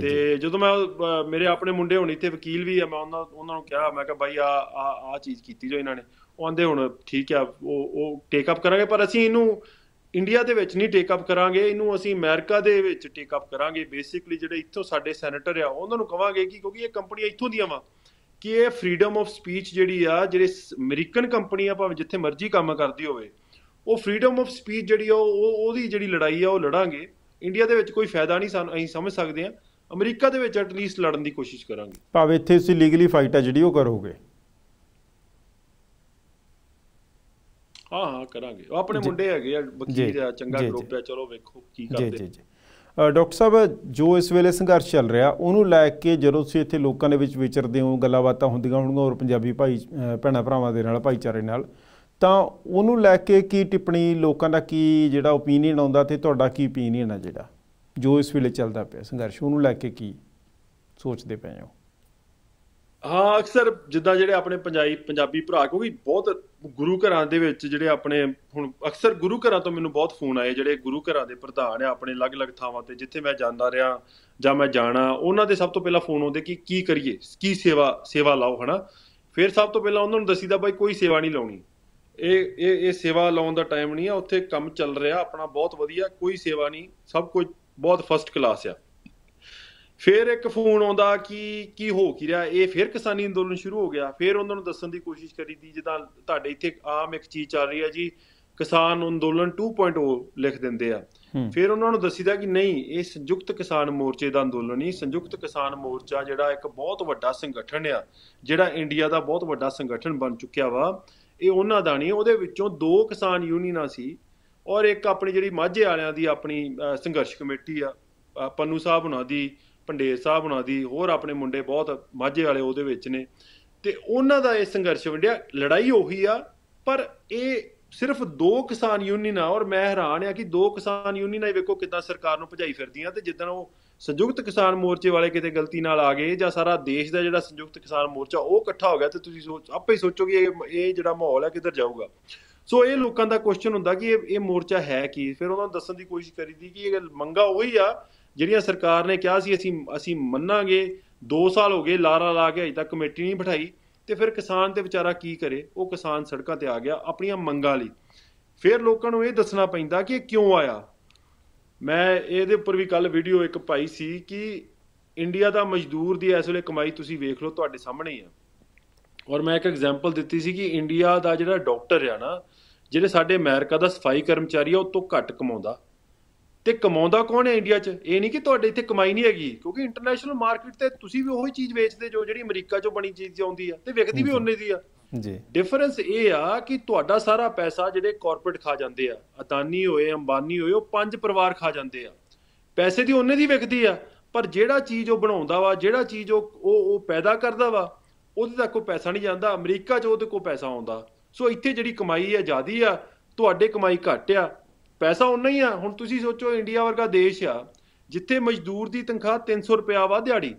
ਤੇ ਜਦੋਂ ਮੈਂ ਮੇਰੇ ਆਪਣੇ ਮੁੰਡੇ ਹੁਣ ਇੱਥੇ ਵਕੀਲ ਵੀ ਆ ਮੈਂ ਉਹਨਾਂ ਉਹਨਾਂ ਨੂੰ ਕਿਹਾ ਮੈਂ ਕਿਹਾ ਬਾਈ ਆ ਆ ਚੀਜ਼ ਕੀਤੀ ਜੋ ਇਹਨਾਂ ਨੇ ਆਂਦੇ ਹੁਣ ਠੀਕ ਆ ਉਹ ਉਹ ਟੇਕ ਅਪ ਕਰਾਂਗੇ ਪਰ ਅਸੀਂ ਇਹਨੂੰ ਇੰਡੀਆ ਦੇ ਵਿੱਚ ਨਹੀਂ ਟੇਕ ਅਪ ਕਰਾਂਗੇ ਇਹਨੂੰ ਅਸੀਂ ਅਮਰੀਕਾ ਦੇ ਵਿੱਚ ਟੇਕ ਅਪ ਕਰਾਂਗੇ ਬੇਸਿਕਲੀ ਜਿਹੜੇ ਇੱਥੋਂ ਸਾਡੇ ਸੈਨੇਟਰ ਆ ਉਹਨਾਂ ਨੂੰ ਕਵਾਂਗੇ ਕਿ ਕਿਉਂਕਿ ਇਹ ਕੰਪਨੀਆਂ ਇੱਥੋਂ ਦੀਆਂ ਵਾ ਕਿ ਇਹ ਫਰੀडम ਆਫ ਸਪੀਚ ਜਿਹੜੀ ਆ ਜਿਹੜੇ ਅਮਰੀਕਨ ਕੰਪਨੀਆਂ ਭਾਵੇਂ ਜਿੱਥੇ ਮਰਜ਼ੀ ਕੰਮ ਕਰਦੀ ਹੋਵੇ ਉਹ ਫਰੀडम ਆਫ ਸਪੀਚ ਜਿਹੜੀ ਆ ਉਹ ਉਹਦੀ ਜਿਹੜੀ ਲੜਾਈ ਆ ਉਹ ਲੜਾਂਗੇ ਇੰਡੀਆ ਦੇ ਵਿੱਚ ਕੋਈ ਫਾਇਦਾ ਨਹੀਂ ਸਾਨੂੰ ਅਸੀਂ ਸਮਝ ਸਕਦੇ ਆ ਅਮਰੀਕਾ ਦੇ ਵਿੱਚ ਐਟਲੀਸਟ ਲੜਨ ਦੀ ਕੋਸ਼ਿਸ਼ ਕਰਾਂਗੇ ਭਾਵੇਂ ਇੱਥੇ ਅਸੀਂ ਲੀਗਲੀ ਫਾਈਟ ਆ ਜਿਹੜੀ ਉਹ ਕਰੋਗੇ ਹਾਂ ਹਾਂ ਕਰਾਂਗੇ ਉਹ ਆਪਣੇ ਮੁੰਡੇ ਹੈਗੇ ਆ ਵਕੀਲ ਆ ਚੰਗਾ ਗਰੁੱਪ ਆ ਚਲੋ ਵੇਖੋ ਕੀ ਕਰਦੇ ਜੀ ਜੀ ਡਾਕਟਰ ਸਾਹਿਬ ਜੋ ਇਸ ਵੇਲੇ ਸੰਘਰਸ਼ ਚੱਲ ਰਿਹਾ ਉਹਨੂੰ ਲੈ ਕੇ ਜਦੋਂ ਤੁਸੀਂ ਇੱਥੇ ਲੋਕਾਂ ਦੇ ਵਿੱਚ ਵਿਚਰਦੇ ਹੋ ਗੱਲਾਂ ਬਾਤਾਂ ਹੁੰਦੀਆਂ ਹੋਣਗੀਆਂ ਔਰ ਪੰਜਾਬੀ ਭਾਈ ਭੈਣਾ ਭਰਾਵਾਂ ਦੇ ਨਾਲ ਭਾਈਚਾਰੇ ਨਾਲ ਤਾਂ ਉਹਨੂੰ ਲੈ ਕੇ ਕੀ ਟਿੱਪਣੀ ਲੋਕਾਂ ਦਾ ਕੀ ਜਿਹੜਾ ਓਪੀਨੀਅਨ ਆਉਂਦਾ ਤੇ ਤੁਹਾਡਾ ਕੀ ਓਪੀਨੀਅਨ ਆ ਜਿਹੜਾ ਜੋ ਇਸ ਵੇਲੇ ਚੱਲਦਾ ਪਿਆ ਸੰਘਰਸ਼ ਉਹਨੂੰ ਲੈ ਕੇ ਕੀ ਸੋਚਦੇ ਪਏ ਹੋ ਹਾਂ ਅਕਸਰ ਜਿੱਦਾਂ ਜਿਹੜੇ ਆਪਣੇ ਪੰਜਾਬੀ ਪੰਜਾਬੀ ਭਰਾ ਕਿਉਂਕਿ ਬਹੁਤ ਗੁਰੂ ਘਰਾਂ ਦੇ ਵਿੱਚ ਜਿਹੜੇ ਆਪਣੇ ਹੁਣ ਅਕਸਰ ਗੁਰੂ ਘਰਾਂ ਤੋਂ ਮੈਨੂੰ ਬਹੁਤ ਫੋਨ ਆਏ ਜਿਹੜੇ ਗੁਰੂ ਘਰਾਂ ਦੇ ਪ੍ਰਧਾਨ ਆ ਆਪਣੇ ਅਲੱਗ-ਅਲੱਗ ਥਾਵਾਂ ਤੇ ਜਿੱਥੇ ਮੈਂ ਜਾਂਦਾ ਰਿਹਾ ਜਾਂ ਮੈਂ ਜਾਣਾ ਉਹਨਾਂ ਦੇ ਸਭ ਤੋਂ ਪਹਿਲਾਂ ਫੋਨ ਆਉਂਦੇ ਕਿ ਕੀ ਕਰੀਏ ਕੀ ਸੇਵਾ ਸੇਵਾ ਲਾਓ ਹਨਾ ਫਿਰ ਸਭ ਤੋਂ ਪਹਿਲਾਂ ਉਹਨਾਂ ਨੂੰ ਦੱਸੀਦਾ ਬਾਈ ਕੋਈ ਸੇਵਾ ਨਹੀਂ ਲਾਉਣੀ ਇਹ ਇਹ ਇਹ ਸੇਵਾ ਲਾਉਣ ਦਾ ਟਾਈਮ ਨਹੀਂ ਆ ਉੱਥੇ ਕੰਮ ਚੱਲ ਰਿਹਾ ਆਪਣਾ ਬਹੁਤ ਵਧੀਆ ਕੋਈ ਸੇਵਾ ਨਹੀਂ ਸਭ ਕੁਝ ਬਹੁਤ ਫਸਟ ਕਲਾਸ ਆ ਫਿਰ ਇੱਕ ਫੋਨ ਆਉਂਦਾ ਕਿ ਕੀ ਹੋ ਕੀ ਰਿਹਾ ਇਹ ਫਿਰ ਕਿਸਾਨੀ ਅੰਦੋਲਨ ਸ਼ੁਰੂ ਹੋ ਗਿਆ ਫਿਰ ਉਹਨਾਂ ਨੂੰ ਦੱਸਣ ਦੀ ਕੋਸ਼ਿਸ਼ ਕਰੀ ਦੀ ਜਿੱਦਾਂ ਤੁਹਾਡੇ ਇੱਥੇ ਆਮ ਇੱਕ ਚੀਜ਼ ਚੱਲ ਰਹੀ ਹੈ ਜੀ ਕਿਸਾਨ ਅੰਦੋਲਨ 2.0 ਲਿਖ ਦਿੰਦੇ ਆ ਫਿਰ ਉਹਨਾਂ ਨੂੰ ਦੱਸੀਦਾ ਕਿ ਨਹੀਂ ਇਹ ਸੰਯੁਕਤ ਕਿਸਾਨ ਮੋਰਚੇ ਦਾ ਅੰਦੋਲਨ ਨਹੀਂ ਸੰਯੁਕਤ ਕਿਸਾਨ ਮੋਰਚਾ ਜਿਹੜਾ ਇੱਕ ਬਹੁਤ ਵੱਡਾ ਸੰਗਠਨ ਆ ਜਿਹੜਾ ਇੰਡੀਆ ਦਾ ਬਹੁਤ ਵੱਡਾ ਸੰਗਠਨ ਬਣ ਚੁੱਕਿਆ ਵਾ ਇਹ ਉਹਨਾਂ ਦਾ ਨਹੀਂ ਉਹਦੇ ਵਿੱਚੋਂ ਦੋ ਕਿਸਾਨ ਯੂਨੀਅਨਾਂ ਸੀ ਔਰ ਇੱਕ ਆਪਣੀ ਜਿਹੜੀ ਮਾਝੇ ਵਾਲਿਆਂ ਦੀ ਆਪਣੀ ਸੰਘਰਸ਼ ਕਮੇਟੀ ਆ ਪੰਨੂ ਸਾਹਿਬ ਉਹਨਾਂ ਦੀ ਪੰਡੇਰ ਸਾਹਿਬ ਹੁਣਾਂ ਦੀ ਹੋਰ ਆਪਣੇ ਮੁੰਡੇ ਬਹੁਤ ਮਾਝੇ ਵਾਲੇ ਉਹਦੇ ਵਿੱਚ ਨੇ ਤੇ ਉਹਨਾਂ ਦਾ ਇਹ ਸੰਘਰਸ਼ ਵੰਡਿਆ ਲੜਾਈ ਉਹੀ ਆ ਪਰ ਇਹ ਸਿਰਫ ਦੋ ਕਿਸਾਨ ਯੂਨੀਅਨ ਆ ਔਰ ਮੈਂ ਹੈਰਾਨ ਆ ਕਿ ਦੋ ਕਿਸਾਨ ਯੂਨੀਅਨਾਂ ਵੇਖੋ ਕਿਦਾਂ ਸਰਕਾਰ ਨੂੰ ਭਜਾਈ ਫਿਰਦੀਆਂ ਤੇ ਜਿੱਦਣ ਉਹ ਸੰਯੁਕਤ ਕਿਸਾਨ ਮੋਰਚੇ ਵਾਲੇ ਕਿਤੇ ਗਲਤੀ ਨਾਲ ਆ ਗਏ ਜਾਂ ਸਾਰਾ ਦੇਸ਼ ਦਾ ਜਿਹੜਾ ਸੰਯੁਕਤ ਕਿਸਾਨ ਮੋਰਚਾ ਉਹ ਇਕੱਠਾ ਹੋ ਗਿਆ ਤੇ ਤੁਸੀਂ ਸੋਚ ਆਪੇ ਹੀ ਕਿ ਇਹ ਜਿਹੜਾ ਮਾਹੌਲ ਹੈ ਕਿੱਧਰ ਜਾਊਗਾ ਸੋ ਇਹ ਲੋਕਾਂ ਦਾ ਕੁਐਸਚਨ ਹੁੰਦਾ ਕਿ ਇਹ ਇਹ ਮੋਰਚਾ ਹੈ ਕੀ ਫਿਰ ਉਹਨਾਂ ਨੂੰ ਦੱਸਣ ਦੀ ਕੋਸ਼ਿਸ਼ ਕਰੀਦੀ ਕਿ ਇਹ ਮੰਗਾ ਉਹੀ ਆ ਜਿਹੜੀਆਂ ਸਰਕਾਰ ਨੇ ਕਿਹਾ ਸੀ ਅਸੀਂ ਅਸੀਂ ਮੰਨਾਂਗੇ 2 ਸਾਲ ਹੋ ਗਏ ਲਾਰਾ ਲਾ ਕੇ ਅਜੇ ਤੱਕ ਕਮੇਟੀ ਨਹੀਂ ਬਿਠਾਈ ਤੇ ਫਿਰ ਕਿਸਾਨ ਤੇ ਵਿਚਾਰਾ ਕੀ ਕਰੇ ਉਹ ਕਿਸਾਨ ਸੜਕਾਂ ਤੇ ਆ ਗਿਆ ਆਪਣੀਆਂ ਮੰਗਾਂ ਲਈ ਫਿਰ ਲੋਕਾਂ ਨੂੰ ਇਹ ਦੱਸਣਾ ਪੈਂਦਾ ਕਿ ਕਿਉਂ ਆਇਆ ਮੈਂ ਇਹਦੇ ਉੱਪਰ ਵੀ ਕੱਲ ਵੀਡੀਓ ਇੱਕ ਪਾਈ ਸੀ ਕਿ ਇੰਡੀਆ ਦਾ ਮਜ਼ਦੂਰ ਦੀ ਇਸ ਵੇਲੇ ਕਮਾਈ ਤੁਸੀਂ ਵੇਖ ਲਓ ਤੁਹਾਡੇ ਸਾਹਮਣੇ ਆ ਔਰ ਮੈਂ ਇੱਕ ਐਗਜ਼ਾਮਪਲ ਦਿੱਤੀ ਸੀ ਕਿ ਇੰਡੀਆ ਦਾ ਜਿਹੜਾ ਡਾਕਟਰ ਆ ਨਾ ਜਿਹੜੇ ਸਾਡੇ ਅਮਰੀਕਾ ਦਾ ਸਫਾਈ ਕਰਮਚਾਰੀ ਆ ਉਹ ਤੋਂ ਘੱਟ ਕਮਾਉਂਦਾ ਤੇ ਕਮਾਉਂਦਾ ਕੌਣ ਹੈ ਇੰਡੀਆ 'ਚ ਇਹ ਨਹੀਂ ਕਿ ਤੁਹਾਡੇ ਇੱਥੇ ਕਮਾਈ ਨਹੀਂ ਹੈਗੀ ਕਿਉਂਕਿ ਇੰਟਰਨੈਸ਼ਨਲ ਮਾਰਕੀਟ ਤੇ ਤੁਸੀਂ ਵੀ ਉਹੀ ਚੀਜ਼ ਵੇਚਦੇ ਜੋ ਜਿਹੜੀ ਅਮਰੀਕਾ 'ਚੋਂ ਬਣੀ ਚੀਜ਼ ਆਉਂਦੀ ਆ ਤੇ ਵਿਕਦੀ ਵੀ ਉਹਨੇ ਦੀ ਆ ਜੀ ਡਿਫਰੈਂਸ ਇਹ ਆ ਕਿ ਤੁਹਾਡਾ ਸਾਰਾ ਪੈਸਾ ਜਿਹੜੇ ਕਾਰਪੋਰੇਟ ਖਾ ਜਾਂਦੇ ਆ ਅਤਾਨੀ ਹੋਏ ਅੰਬਾਨੀ ਹੋਏ ਉਹ ਪੰਜ ਪਰਿਵਾਰ ਖਾ ਜਾਂਦੇ ਆ ਪੈਸੇ ਦੀ ਉਹਨੇ ਦੀ ਵਿਕਦੀ ਆ ਪਰ ਜਿਹੜਾ ਚੀਜ਼ ਉਹ ਬਣਾਉਂਦਾ ਵਾ ਜਿਹੜਾ ਚੀਜ਼ ਉਹ ਉਹ ਪੈਦਾ ਕਰਦਾ ਵਾ ਉਹਦੇ ਤੱਕ ਕੋਈ ਪੈਸਾ ਨਹੀਂ ਜਾਂਦਾ ਅਮਰੀਕਾ 'ਚ ਉਹਦੇ ਕੋਲ ਪੈਸਾ ਆਉਂਦਾ ਸੋ ਇੱਥੇ ਜਿਹੜੀ ਕਮਾਈ ਹੈ ਜ਼ਿਆਦੀ ਆ ਤੁਹਾਡੇ ਕਮਾਈ ਘਟਿਆ ਪੈਸਾ ਉਨਾ ਹੀ ਆ ਹੁਣ ਤੁਸੀਂ ਸੋਚੋ ਇੰਡੀਆ ਵਰਗਾ ਦੇਸ਼ ਆ ਜਿੱਥੇ ਮਜ਼ਦੂਰ ਦੀ ਤਨਖਾਹ 300 ਰੁਪਿਆ ਵਾ ਦਿਹਾੜੀ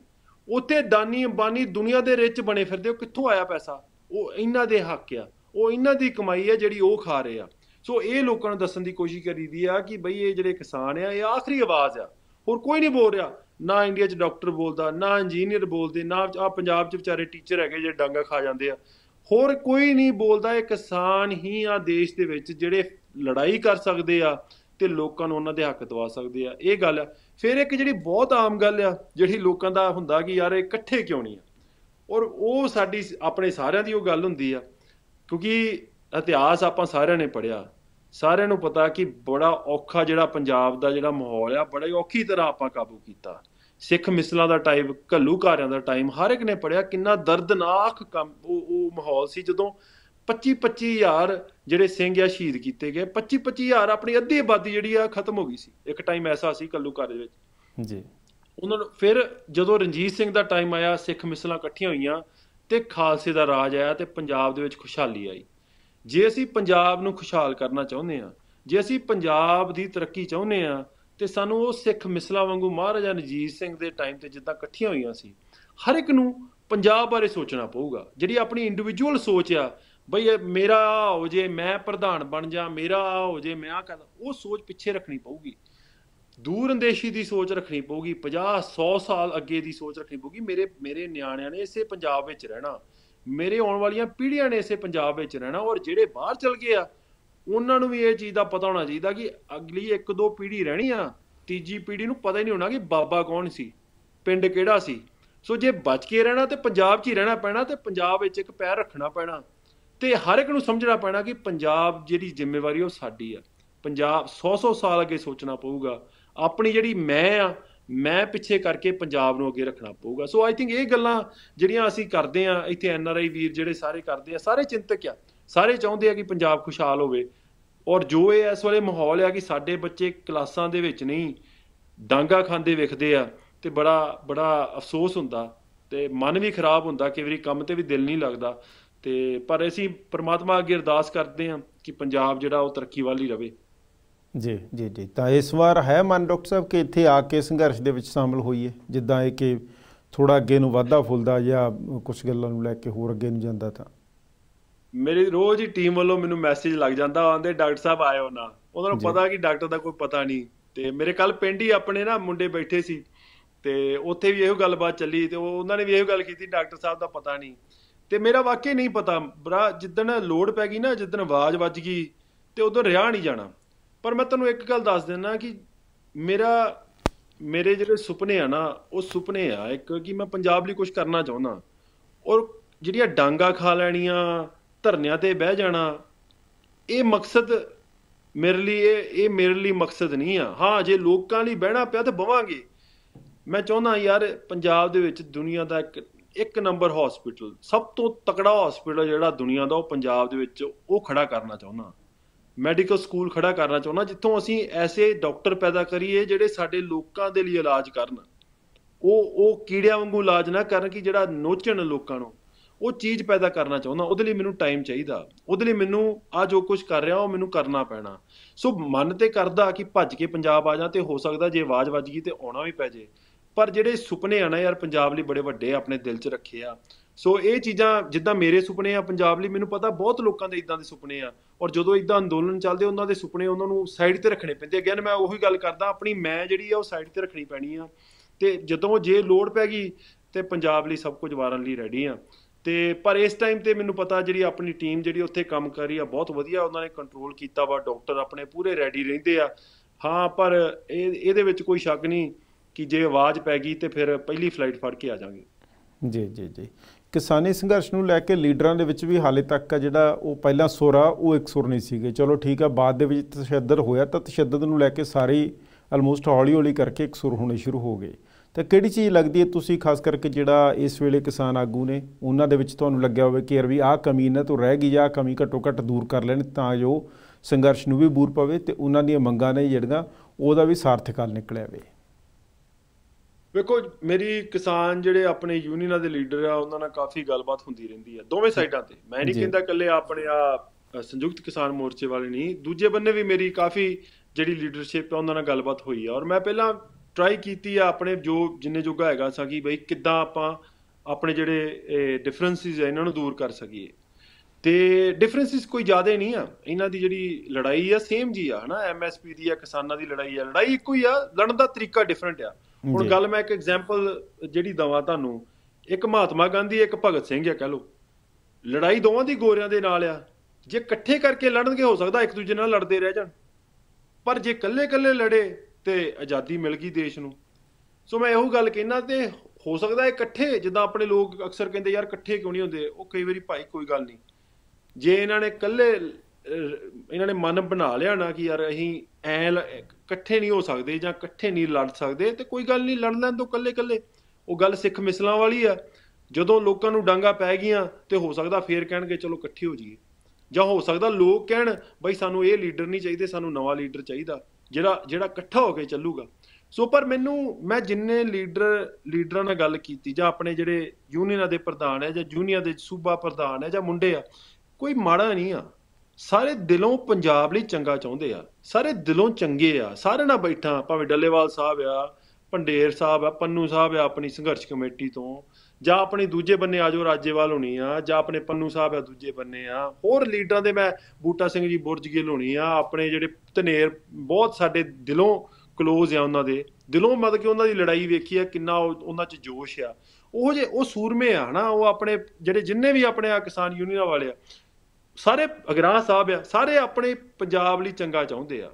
ਉੱਥੇ ਦਾਨੀ ਅੰਬਾਨੀ ਦੁਨੀਆ ਦੇ ਰਿਚ ਬਣੇ ਫਿਰਦੇ ਉਹ ਕਿੱਥੋਂ ਆਇਆ ਪੈਸਾ ਉਹ ਇਹਨਾਂ ਦੇ ਹੱਕ ਆ ਉਹ ਇਹਨਾਂ ਦੀ ਕਮਾਈ ਆ ਜਿਹੜੀ ਉਹ ਖਾ ਰਹੇ ਆ ਸੋ ਇਹ ਲੋਕਾਂ ਨੂੰ ਦੱਸਣ ਦੀ ਕੋਸ਼ਿਸ਼ ਕਰੀਦੀ ਆ ਕਿ ਬਈ ਇਹ ਜਿਹੜੇ ਕਿਸਾਨ ਆ ਇਹ ਆਖਰੀ ਆਵਾਜ਼ ਆ ਹੋਰ ਕੋਈ ਨਹੀਂ ਬੋਲ ਰਿਹਾ ਨਾ ਇੰਡੀਆ 'ਚ ਡਾਕਟਰ ਬੋਲਦਾ ਨਾ ਇੰਜੀਨੀਅਰ ਬੋਲਦੇ ਨਾ ਆ ਪੰਜਾਬ 'ਚ ਵਿਚਾਰੇ ਟੀਚਰ ਹੈਗੇ ਜਿਹੜੇ ਡਾਂਗਾ ਖਾ ਜਾਂਦੇ ਆ ਹੋਰ ਕੋਈ ਨਹੀਂ ਬੋਲਦਾ ਇਹ ਕਿਸਾਨ ਹੀ ਆ ਦੇਸ਼ ਦੇ ਵਿੱਚ ਜਿਹੜੇ ਲੜਾਈ ਕਰ ਸਕਦੇ ਆ ਤੇ ਲੋਕਾਂ ਨੂੰ ਉਹਨਾਂ ਦੇ ਹੱਕ ਦਵਾ ਸਕਦੇ ਆ ਇਹ ਗੱਲ ਆ ਫਿਰ ਇੱਕ ਜਿਹੜੀ ਬਹੁਤ ਆਮ ਗੱਲ ਆ ਜਿਹੜੀ ਲੋਕਾਂ ਦਾ ਹੁੰਦਾ ਕਿ ਯਾਰ ਇਕੱਠੇ ਕਿਉਂ ਨਹੀਂ ਆ ਔਰ ਉਹ ਸਾਡੀ ਆਪਣੇ ਸਾਰਿਆਂ ਦੀ ਉਹ ਗੱਲ ਹੁੰਦੀ ਆ ਕਿਉਂਕਿ ਇਤਿਹਾਸ ਆਪਾਂ ਸਾਰਿਆਂ ਨੇ ਪੜਿਆ ਸਾਰਿਆਂ ਨੂੰ ਪਤਾ ਕਿ ਬੜਾ ਔਖਾ ਜਿਹੜਾ ਪੰਜਾਬ ਦਾ ਜਿਹੜਾ ਮਾਹੌਲ ਆ ਹੀ ਔਖੀ ਤਰ੍ਹਾਂ ਆਪਾਂ ਕਾਬੂ ਕੀਤਾ ਸਿੱਖ ਮਿਸਲਾਂ ਦਾ ਟਾਈਮ ਘੱਲੂ ਘਾਰਿਆਂ ਦਾ ਟਾਈਮ ਹਰ ਇੱਕ ਨੇ ਪੜਿਆ ਕਿੰਨਾ ਦਰਦਨਾਕ ਕੰਮ ਉਹ ਉਹ ਮਾਹੌਲ ਸੀ ਜਦੋਂ 25 25000 ਜਿਹੜੇ ਸਿੰਘ ਆ ਸ਼ਹੀਦ ਕੀਤੇ ਗਏ 25 25000 ਆਪਣੀ ਅੱਧੀ ਆਬਾਦੀ ਜਿਹੜੀ ਆ ਖਤਮ ਹੋ ਗਈ ਸੀ ਇੱਕ ਟਾਈਮ ਐਸਾ ਸੀ ਕੱਲੂ ਦੇ ਵਿੱਚ ਜੀ ਉਹਨਾਂ ਨੂੰ ਫਿਰ ਜਦੋਂ ਰਣਜੀਤ ਸਿੰਘ ਦਾ ਟਾਈਮ ਆਇਆ ਸਿੱਖ ਮਿਸਲਾਂ ਇਕੱਠੀਆਂ ਹੋਈਆਂ ਤੇ ਖਾਲਸੇ ਦਾ ਰਾਜ ਆਇਆ ਤੇ ਪੰਜਾਬ ਦੇ ਵਿੱਚ ਖੁਸ਼ਹਾਲੀ ਆਈ ਜੇ ਅਸੀਂ ਪੰਜਾਬ ਨੂੰ ਖੁਸ਼ਹਾਲ ਕਰਨਾ ਚਾਹੁੰਦੇ ਆ ਜੇ ਅਸੀਂ ਪੰਜਾਬ ਦੀ ਤਰੱਕੀ ਚਾਹੁੰਦੇ ਆ ਤੇ ਸਾਨੂੰ ਉਹ ਸਿੱਖ ਮਿਸਲਾਂ ਵਾਂਗੂ ਮਹਾਰਾਜਾ ਰਣਜੀਤ ਸਿੰਘ ਦੇ ਟਾਈਮ ਤੇ ਜਿੱਦਾਂ ਇਕੱਠੀਆਂ ਹੋਈਆਂ ਸੀ ਹਰ ਇੱਕ ਨੂੰ ਪੰਜਾਬ ਬਾਰੇ ਸੋਚਣਾ ਪਊਗਾ ਜਿਹੜੀ ਆਪਣੀ ਇੰਡੀਵਿਜੂਅਲ ਸੋਚ ਆ ਬਈ ਇਹ ਮੇਰਾ ਹੋ ਜੇ ਮੈਂ ਪ੍ਰਧਾਨ ਬਣ ਜਾ ਮੇਰਾ ਹੋ ਜੇ ਮੈਂ ਆ ਕਰ ਉਹ ਸੋਚ ਪਿੱਛੇ ਰੱਖਣੀ ਪਊਗੀ ਦੂਰ ਅੰਦੇਸ਼ੀ ਦੀ ਸੋਚ ਰੱਖਣੀ ਪਊਗੀ 50 100 ਸਾਲ ਅੱਗੇ ਦੀ ਸੋਚ ਰੱਖਣੀ ਪਊਗੀ ਮੇਰੇ ਮੇਰੇ ਨਿਆਣਿਆਂ ਨੇ ਇਸੇ ਪੰਜਾਬ ਵਿੱਚ ਰਹਿਣਾ ਮੇਰੇ ਆਉਣ ਵਾਲੀਆਂ ਪੀੜ੍ਹੀਆਂ ਨੇ ਇਸੇ ਪੰਜਾਬ ਵਿੱਚ ਰਹਿਣਾ ਔਰ ਜਿਹੜੇ ਬਾਹਰ ਚਲ ਗਏ ਆ ਉਹਨਾਂ ਨੂੰ ਵੀ ਇਹ ਚੀਜ਼ ਦਾ ਪਤਾ ਹੋਣਾ ਚਾਹੀਦਾ ਕਿ ਅਗਲੀ ਇੱਕ ਦੋ ਪੀੜ੍ਹੀ ਰਹਿਣੀ ਆ ਤੀਜੀ ਪੀੜ੍ਹੀ ਨੂੰ ਪਤਾ ਹੀ ਨਹੀਂ ਹੋਣਾ ਕਿ ਬਾਬਾ ਕੌਣ ਸੀ ਪਿੰਡ ਕਿਹੜਾ ਸੀ ਸੋ ਜੇ ਬਚ ਕੇ ਰਹਿਣਾ ਤੇ ਪੰਜਾਬ 'ਚ ਹੀ ਰਹਿਣਾ ਪੈਣਾ ਤੇ ਪੰਜਾਬ ਵਿੱਚ ਇੱਕ ਪੈਰ ਰੱਖਣਾ ਪੈਣਾ ਤੇ ਹਰ ਇੱਕ ਨੂੰ ਸਮਝਣਾ ਪੈਣਾ ਕਿ ਪੰਜਾਬ ਜਿਹੜੀ ਜ਼ਿੰਮੇਵਾਰੀ ਉਹ ਸਾਡੀ ਆ ਪੰਜਾਬ 100-100 ਸਾਲ ਅੱਗੇ ਸੋਚਣਾ ਪਊਗਾ ਆਪਣੀ ਜਿਹੜੀ ਮੈਂ ਆ ਮੈਂ ਪਿੱਛੇ ਕਰਕੇ ਪੰਜਾਬ ਨੂੰ ਅੱਗੇ ਰੱਖਣਾ ਪਊਗਾ ਸੋ ਆਈ ਥਿੰਕ ਇਹ ਗੱਲਾਂ ਜਿਹੜੀਆਂ ਅਸੀਂ ਕਰਦੇ ਆ ਇੱਥੇ ਐਨ ਆਰ ਆਈ ਵੀਰ ਜਿਹੜੇ ਸਾਰੇ ਕਰਦੇ ਆ ਸਾਰੇ ਚਿੰਤਕ ਆ ਸਾਰੇ ਚਾਹੁੰਦੇ ਆ ਕਿ ਪੰਜਾਬ ਖੁਸ਼ਹਾਲ ਹੋਵੇ ਔਰ ਜੋ ਇਹ ਇਸ ਵਾਲੇ ਮਾਹੌਲ ਆ ਕਿ ਸਾਡੇ ਬੱਚੇ ਕਲਾਸਾਂ ਦੇ ਵਿੱਚ ਨਹੀਂ ਡਾਂਗਾ ਖਾਂਦੇ ਵਿਖਦੇ ਆ ਤੇ ਬੜਾ ਬੜਾ ਅਫਸੋਸ ਹੁੰਦਾ ਤੇ ਮਨ ਵੀ ਖਰਾਬ ਹੁੰਦਾ ਕਿ ਵਾਰੀ ਕੰਮ ਤੇ ਵੀ ਦਿਲ ਨਹੀਂ ਲੱਗਦਾ ਤੇ ਪਰ ਅਸੀਂ ਪ੍ਰਮਾਤਮਾ ਅੱਗੇ ਅਰਦਾਸ ਕਰਦੇ ਹਾਂ ਕਿ ਪੰਜਾਬ ਜਿਹੜਾ ਉਹ ਤਰੱਕੀ ਵੱਲ ਹੀ ਰਵੇ ਜੀ ਜੀ ਜੀ ਤਾਂ ਇਸ ਵਾਰ ਹੈ ਮਨ ਡਾਕਟਰ ਸਾਹਿਬ ਕਿ ਇੱਥੇ ਆ ਕੇ ਸੰਘਰਸ਼ ਦੇ ਵਿੱਚ ਸ਼ਾਮਲ ਹੋਈਏ ਜਿੱਦਾਂ ਇਹ ਕਿ ਥੋੜਾ ਅੱਗੇ ਨੂੰ ਵਾਧਾ ਫੁੱਲਦਾ ਜਾਂ ਕੁਝ ਗੱਲਾਂ ਨੂੰ ਲੈ ਕੇ ਹੋਰ ਅੱਗੇ ਨੂੰ ਜਾਂਦਾ ਤਾਂ ਮੇਰੀ ਰੋਜ਼ ਹੀ ਟੀਮ ਵੱਲੋਂ ਮੈਨੂੰ ਮੈਸੇਜ ਲੱਗ ਜਾਂਦਾ ਆਉਂਦੇ ਡਾਕਟਰ ਸਾਹਿਬ ਆਇਓ ਨਾ ਉਹਨਾਂ ਨੂੰ ਪਤਾ ਕਿ ਡਾਕਟਰ ਦਾ ਕੋਈ ਪਤਾ ਨਹੀਂ ਤੇ ਮੇਰੇ ਕੱਲ ਪਿੰਡ ਹੀ ਆਪਣੇ ਨਾ ਮੁੰਡੇ ਬੈਠੇ ਸੀ ਤੇ ਉੱਥੇ ਵੀ ਇਹੋ ਗੱਲਬਾਤ ਚੱਲੀ ਤੇ ਉਹਨਾਂ ਨੇ ਵੀ ਇਹੋ ਗੱਲ ਕੀਤੀ ਡਾਕਟਰ ਸਾਹਿਬ ਦਾ ਪਤਾ ਨਹੀਂ ਤੇ ਮੇਰਾ ਵਾਕਈ ਨਹੀਂ ਪਤਾ ਬਰਾ ਜਿੱਦਣ ਲੋਡ ਪੈ ਗਈ ਨਾ ਜਿੱਦਣ ਆਵਾਜ਼ ਵੱਜ ਗਈ ਤੇ ਉਦੋਂ ਰਿਹਾ ਨਹੀਂ ਜਾਣਾ ਪਰ ਮੈਂ ਤੁਹਾਨੂੰ ਇੱਕ ਗੱਲ ਦੱਸ ਦਿੰਦਾ ਕਿ ਮੇਰਾ ਮੇਰੇ ਜਿਹੜੇ ਸੁਪਨੇ ਆ ਨਾ ਉਹ ਸੁਪਨੇ ਆ ਇੱਕ ਕਿ ਮੈਂ ਪੰਜਾਬ ਲਈ ਕੁਝ ਕਰਨਾ ਚਾਹੁੰਦਾ ਔਰ ਜਿਹੜੀਆਂ ਡਾਂਗਾ ਖਾ ਲੈਣੀਆਂ ਧਰਨਿਆਂ ਤੇ ਬਹਿ ਜਾਣਾ ਇਹ ਮਕਸਦ ਮੇਰੇ ਲਈ ਇਹ ਇਹ ਮੇਰੇ ਲਈ ਮਕਸਦ ਨਹੀਂ ਆ ਹਾਂ ਜੇ ਲੋਕਾਂ ਲਈ ਬਹਿਣਾ ਪਿਆ ਤਾਂ ਬਵਾਂਗੇ ਮੈਂ ਚਾਹੁੰਦਾ ਯਾਰ ਪੰਜਾਬ ਦੇ ਵਿੱਚ ਦੁਨੀਆ ਦਾ ਇੱਕ ਇੱਕ ਨੰਬਰ ਹਸਪੀਟਲ ਸਭ ਤੋਂ ਤਕੜਾ ਹਸਪੀਟਲ ਜਿਹੜਾ ਦੁਨੀਆ ਦਾ ਉਹ ਪੰਜਾਬ ਦੇ ਵਿੱਚ ਉਹ ਖੜਾ ਕਰਨਾ ਚਾਹੁੰਦਾ ਮੈਡੀਕਲ ਸਕੂਲ ਖੜਾ ਕਰਨਾ ਚਾਹੁੰਦਾ ਜਿੱਥੋਂ ਅਸੀਂ ਐਸੇ ਡਾਕਟਰ ਪੈਦਾ ਕਰੀਏ ਜਿਹੜੇ ਸਾਡੇ ਲੋਕਾਂ ਦੇ ਲਈ ਇਲਾਜ ਕਰਨ ਉਹ ਉਹ ਕੀੜਿਆਂ ਵਾਂਗੂ ਇਲਾਜ ਨਾ ਕਰਨ ਕਿ ਜਿਹੜਾ ਨੋਚਣ ਲੋਕਾਂ ਨੂੰ ਉਹ ਚੀਜ਼ ਪੈਦਾ ਕਰਨਾ ਚਾਹੁੰਦਾ ਉਹਦੇ ਲਈ ਮੈਨੂੰ ਟਾਈਮ ਚਾਹੀਦਾ ਉਹਦੇ ਲਈ ਮੈਨੂੰ ਆ ਜੋ ਕੁਝ ਕਰ ਰਿਹਾ ਉਹ ਮੈਨੂੰ ਕਰਨਾ ਪੈਣਾ ਸੋ ਮਨ ਤੇ ਕਰਦਾ ਕਿ ਭੱਜ ਕੇ ਪੰਜਾਬ ਆ ਜਾ ਤੇ ਹੋ ਸਕਦਾ ਜੇ ਆਵਾਜ਼ ਵੱਜ ਗਈ ਤੇ ਆਉਣਾ ਵੀ ਪੈ ਜੇ ਪਰ ਜਿਹੜੇ ਸੁਪਨੇ ਆ ਨਾ ਯਾਰ ਪੰਜਾਬ ਲਈ ਬੜੇ ਵੱਡੇ ਆਪਣੇ ਦਿਲ 'ਚ ਰੱਖੇ ਆ ਸੋ ਇਹ ਚੀਜ਼ਾਂ ਜਿੱਦਾਂ ਮੇਰੇ ਸੁਪਨੇ ਆ ਪੰਜਾਬ ਲਈ ਮੈਨੂੰ ਪਤਾ ਬਹੁਤ ਲੋਕਾਂ ਦੇ ਇਦਾਂ ਦੇ ਸੁਪਨੇ ਆ ਔਰ ਜਦੋਂ ਇਦਾਂ ਅੰਦੋਲਨ ਚੱਲਦੇ ਉਹਨਾਂ ਦੇ ਸੁਪਨੇ ਉਹਨਾਂ ਨੂੰ ਸਾਈਡ ਤੇ ਰੱਖਣੇ ਪੈਂਦੇ ਅਗੇਨ ਮੈਂ ਉਹੀ ਗੱਲ ਕਰਦਾ ਆਪਣੀ ਮੈਂ ਜਿਹੜੀ ਆ ਉਹ ਸਾਈਡ ਤੇ ਰੱਖਣੀ ਪੈਣੀ ਆ ਤੇ ਜਦੋਂ ਜੇ ਲੋੜ ਪੈ ਗਈ ਤੇ ਪੰਜਾਬ ਲਈ ਸਭ ਕੁਝ ਵਾਰਨ ਲਈ ਰੈਡੀ ਆ ਤੇ ਪਰ ਇਸ ਟਾਈਮ ਤੇ ਮੈਨੂੰ ਪਤਾ ਜਿਹੜੀ ਆਪਣੀ ਟੀਮ ਜਿਹੜੀ ਉੱਥੇ ਕੰਮ ਕਰ ਰਹੀ ਆ ਬਹੁਤ ਵਧੀਆ ਉਹਨਾਂ ਨੇ ਕੰਟਰੋਲ ਕੀਤਾ ਵਾ ਡਾਕਟਰ ਆਪਣੇ ਪੂਰੇ ਰੈਡੀ ਰਹਿੰਦੇ ਆ ਹਾਂ ਪਰ ਇਹ ਇਹਦੇ ਵਿੱਚ ਕੋਈ ਸ਼ੱਕ ਨਹੀਂ ਕਿ ਜੇ ਆਵਾਜ਼ ਪੈ ਗਈ ਤੇ ਫਿਰ ਪਹਿਲੀ ਫਲਾਈਟ ਫੜ ਕੇ ਆ ਜਾਾਂਗੇ ਜੀ ਜੀ ਜੀ ਕਿਸਾਨੀ ਸੰਘਰਸ਼ ਨੂੰ ਲੈ ਕੇ ਲੀਡਰਾਂ ਦੇ ਵਿੱਚ ਵੀ ਹਾਲੇ ਤੱਕ ਆ ਜਿਹੜਾ ਉਹ ਪਹਿਲਾ ਸੋਰਾ ਉਹ ਇੱਕ ਸੁਰ ਨਹੀਂ ਸੀਗੇ ਚਲੋ ਠੀਕ ਆ ਬਾਅਦ ਦੇ ਵਿੱਚ ਤਸ਼ੱਦਦ ਹੋਇਆ ਤਾਂ ਤਸ਼ੱਦਦ ਨੂੰ ਲੈ ਕੇ ਸਾਰੇ ਆਲਮੋਸਟ ਹੌਲੀ-ਹੌਲੀ ਕਰਕੇ ਇੱਕ ਸੁਰ ਹੋਣੇ ਸ਼ੁਰੂ ਹੋ ਗਏ ਤਾਂ ਕਿਹੜੀ ਚੀਜ਼ ਲੱਗਦੀ ਹੈ ਤੁਸੀਂ ਖਾਸ ਕਰਕੇ ਜਿਹੜਾ ਇਸ ਵੇਲੇ ਕਿਸਾਨ ਆਗੂ ਨੇ ਉਹਨਾਂ ਦੇ ਵਿੱਚ ਤੁਹਾਨੂੰ ਲੱਗਿਆ ਹੋਵੇ ਕਿ ਯਾਰ ਵੀ ਆਹ ਕਮੀ ਨਾ ਤੋਂ ਰਹਿ ਗਈ ਜਾਂ ਕਮੀ ਘਟੋ ਘਟ ਦੂਰ ਕਰ ਲੈਣ ਤਾਂ ਜੋ ਸੰਘਰਸ਼ ਨੂੰ ਵੀ ਬੂਰ ਪਵੇ ਤੇ ਉਹਨਾਂ ਦੀਆਂ ਮੰਗਾਂ ਨੇ ਜਿਹੜੀਆਂ ਉਹਦਾ ਵੀ ਸਾਰਥਕ ਹੱਲ ਨਿਕਲਿਆ ਵੇ ਵੇਖੋ ਮੇਰੀ ਕਿਸਾਨ ਜਿਹੜੇ ਆਪਣੇ ਯੂਨੀਅਨਾਂ ਦੇ ਲੀਡਰ ਆ ਉਹਨਾਂ ਨਾਲ ਕਾਫੀ ਗੱਲਬਾਤ ਹੁੰਦੀ ਰਹਿੰਦੀ ਆ ਦੋਵੇਂ ਸਾਈਡਾਂ ਤੇ ਮੈਂ ਨਹੀਂ ਕਹਿੰਦਾ ਇਕੱਲੇ ਆਪਣੇ ਆ ਸੰਯੁਕਤ ਕਿਸਾਨ ਮੋਰਚੇ ਵਾਲੇ ਨਹੀਂ ਦੂਜੇ ਬੰਨੇ ਵੀ ਮੇਰੀ ਕਾਫੀ ਜਿਹੜੀ ਲੀਡਰਸ਼ਿਪ ਆ ਉਹਨਾਂ ਨਾਲ ਗੱਲਬਾਤ ਹੋਈ ਆ ਔਰ ਮੈਂ ਪਹਿਲਾਂ ਟਰਾਈ ਕੀਤੀ ਆ ਆਪਣੇ ਜੋ ਜਿੰਨੇ ਜੋਗਾ ਹੈਗਾ ਸਾ ਕਿ ਬਈ ਕਿੱਦਾਂ ਆਪਾਂ ਆਪਣੇ ਜਿਹੜੇ ਡਿਫਰੈਂਸਿਸ ਆ ਇਹਨਾਂ ਨੂੰ ਦੂਰ ਕਰ ਸਕੀਏ ਤੇ ਡਿਫਰੈਂਸਿਸ ਕੋਈ ਜ਼ਿਆਦਾ ਨਹੀਂ ਆ ਇਹਨਾਂ ਦੀ ਜਿਹੜੀ ਲੜਾਈ ਆ ਸੇਮ ਜੀ ਆ ਹਨਾ ਐਮਐਸਪੀ ਦੀ ਆ ਕਿਸਾਨਾਂ ਦੀ ਲੜਾਈ ਆ ਲੜਾਈ ਇੱਕੋ ਹੀ ਆ ਲੜਨ ਦਾ ਤਰੀਕਾ ਡਿਫਰੈਂਟ ਆ ਹੁਣ ਗੱਲ ਮੈਂ ਇੱਕ ਐਗਜ਼ਾਮਪਲ ਜਿਹੜੀ ਦਵਾ ਤੁਹਾਨੂੰ ਇੱਕ ਮਹਾਤਮਾ ਗਾਂਧੀ ਇੱਕ ਭਗਤ ਸਿੰਘ ਆ ਕਹ ਲੋ ਲੜਾਈ ਦੋਵਾਂ ਦੀ ਗੋਰਿਆਂ ਦੇ ਨਾਲ ਆ ਜੇ ਇਕੱਠੇ ਕਰਕੇ ਲੜਨਗੇ ਹੋ ਸਕਦਾ ਇੱਕ ਦੂਜੇ ਨਾਲ ਲੜਦੇ ਰਹਿ ਜਾਣ ਪਰ ਜੇ ਇਕੱਲੇ-ਇਕੱਲੇ ਲੜੇ ਤੇ ਆਜ਼ਾਦੀ ਮਿਲ ਗਈ ਦੇਸ਼ ਨੂੰ ਸੋ ਮੈਂ ਇਹੋ ਗੱਲ ਕਹਿਣਾ ਤੇ ਹੋ ਸਕਦਾ ਇਕੱਠੇ ਜਿੱਦਾਂ ਆਪਣੇ ਲੋਕ ਅਕਸਰ ਕਹਿੰਦੇ ਯਾਰ ਇਕੱਠੇ ਕਿਉਂ ਨਹੀਂ ਹੁੰਦੇ ਉਹ ਕਈ ਵਾਰੀ ਭਾਈ ਕੋਈ ਗੱਲ ਨਹੀਂ ਜੇ ਇਹਨਾਂ ਨੇ ਇਕੱਲੇ ਇਹਨਾਂ ਨੇ ਮਨ ਬਣਾ ਲਿਆ ਨਾ ਕਿ ਯਾਰ ਅਸੀਂ ਐ ਇਕੱਠੇ ਨਹੀਂ ਹੋ ਸਕਦੇ ਜਾਂ ਇਕੱਠੇ ਨਹੀਂ ਲੜ ਸਕਦੇ ਤੇ ਕੋਈ ਗੱਲ ਨਹੀਂ ਲੜਨਾ ਲੈਣ ਤੋਂ ਕੱਲੇ-ਕੱਲੇ ਉਹ ਗੱਲ ਸਿੱਖ ਮਿਸਲਾਂ ਵਾਲੀ ਆ ਜਦੋਂ ਲੋਕਾਂ ਨੂੰ ਡਾਂਗਾ ਪੈ ਗਈਆਂ ਤੇ ਹੋ ਸਕਦਾ ਫੇਰ ਕਹਿਣਗੇ ਚਲੋ ਇਕੱਠੇ ਹੋ ਜਾਈਏ ਜਾਂ ਹੋ ਸਕਦਾ ਲੋਕ ਕਹਿਣ ਬਈ ਸਾਨੂੰ ਇਹ ਲੀਡਰ ਨਹੀਂ ਚਾਹੀਦੇ ਸਾਨੂੰ ਨਵਾਂ ਲੀਡਰ ਚਾਹੀਦਾ ਜਿਹੜਾ ਜਿਹੜਾ ਇਕੱਠਾ ਹੋ ਕੇ ਚੱਲੂਗਾ ਸੋ ਪਰ ਮੈਨੂੰ ਮੈਂ ਜਿੰਨੇ ਲੀਡਰ ਲੀਡਰਾਂ ਨਾਲ ਗੱਲ ਕੀਤੀ ਜਾਂ ਆਪਣੇ ਜਿਹੜੇ ਯੂਨੀਅਨਾਂ ਦੇ ਪ੍ਰਧਾਨ ਹੈ ਜਾਂ ਜੂਨੀਅਰ ਦੇ ਸੂਬਾ ਪ੍ਰਧਾਨ ਹੈ ਜਾਂ ਮੁੰਡੇ ਆ ਕੋਈ ਮਾੜਾ ਨਹੀਂ ਆ ਸਾਰੇ ਦਿਲੋਂ ਪੰਜਾਬ ਲਈ ਚੰਗਾ ਚਾਹੁੰਦੇ ਆ ਸਾਰੇ ਦਿਲੋਂ ਚੰਗੇ ਆ ਸਾਰੇ ਨਾਲ ਬੈਠਾ ਭਾਵੇਂ ਡੱਲੇਵਾਲ ਸਾਹਿਬ ਆ ਪੰਡੇਰ ਸਾਹਿਬ ਆ ਪੰਨੂ ਸਾਹਿਬ ਆ ਆਪਣੀ ਸੰਘਰਸ਼ ਕਮੇਟੀ ਤੋਂ ਜਾਂ ਆਪਣੇ ਦੂਜੇ ਬੰਨੇ ਆਜੋ ਰਾਜੇਵਾਲ ਹੋਣੀ ਆ ਜਾਂ ਆਪਣੇ ਪੰਨੂ ਸਾਹਿਬ ਆ ਦੂਜੇ ਬੰਨੇ ਆ ਹੋਰ ਲੀਡਰਾਂ ਦੇ ਮੈਂ ਬੂਟਾ ਸਿੰਘ ਜੀ ਬੁਰਜਗਿੱਲ ਹੋਣੀ ਆ ਆਪਣੇ ਜਿਹੜੇ ਧਨੇਰ ਬਹੁਤ ਸਾਡੇ ਦਿਲੋਂ ক্লোਜ਼ ਆ ਉਹਨਾਂ ਦੇ ਦਿਲੋਂ ਮਤਲਬ ਕਿ ਉਹਨਾਂ ਦੀ ਲੜਾਈ ਵੇਖੀ ਆ ਕਿੰਨਾ ਉਹਨਾਂ 'ਚ ਜੋਸ਼ ਆ ਉਹ ਜੇ ਉਹ ਸੂਰਮੇ ਆ ਹਨਾ ਉਹ ਆਪਣੇ ਜਿਹੜੇ ਜਿੰਨੇ ਵੀ ਆਪਣੇ ਆ ਕਿਸਾਨ ਯੂਨੀਅਨ ਵਾਲੇ ਆ ਸਾਰੇ ਅਗਰਾਹ ਸਾਹਿਬ ਆ ਸਾਰੇ ਆਪਣੇ ਪੰਜਾਬ ਲਈ ਚੰਗਾ ਚਾਹੁੰਦੇ ਆ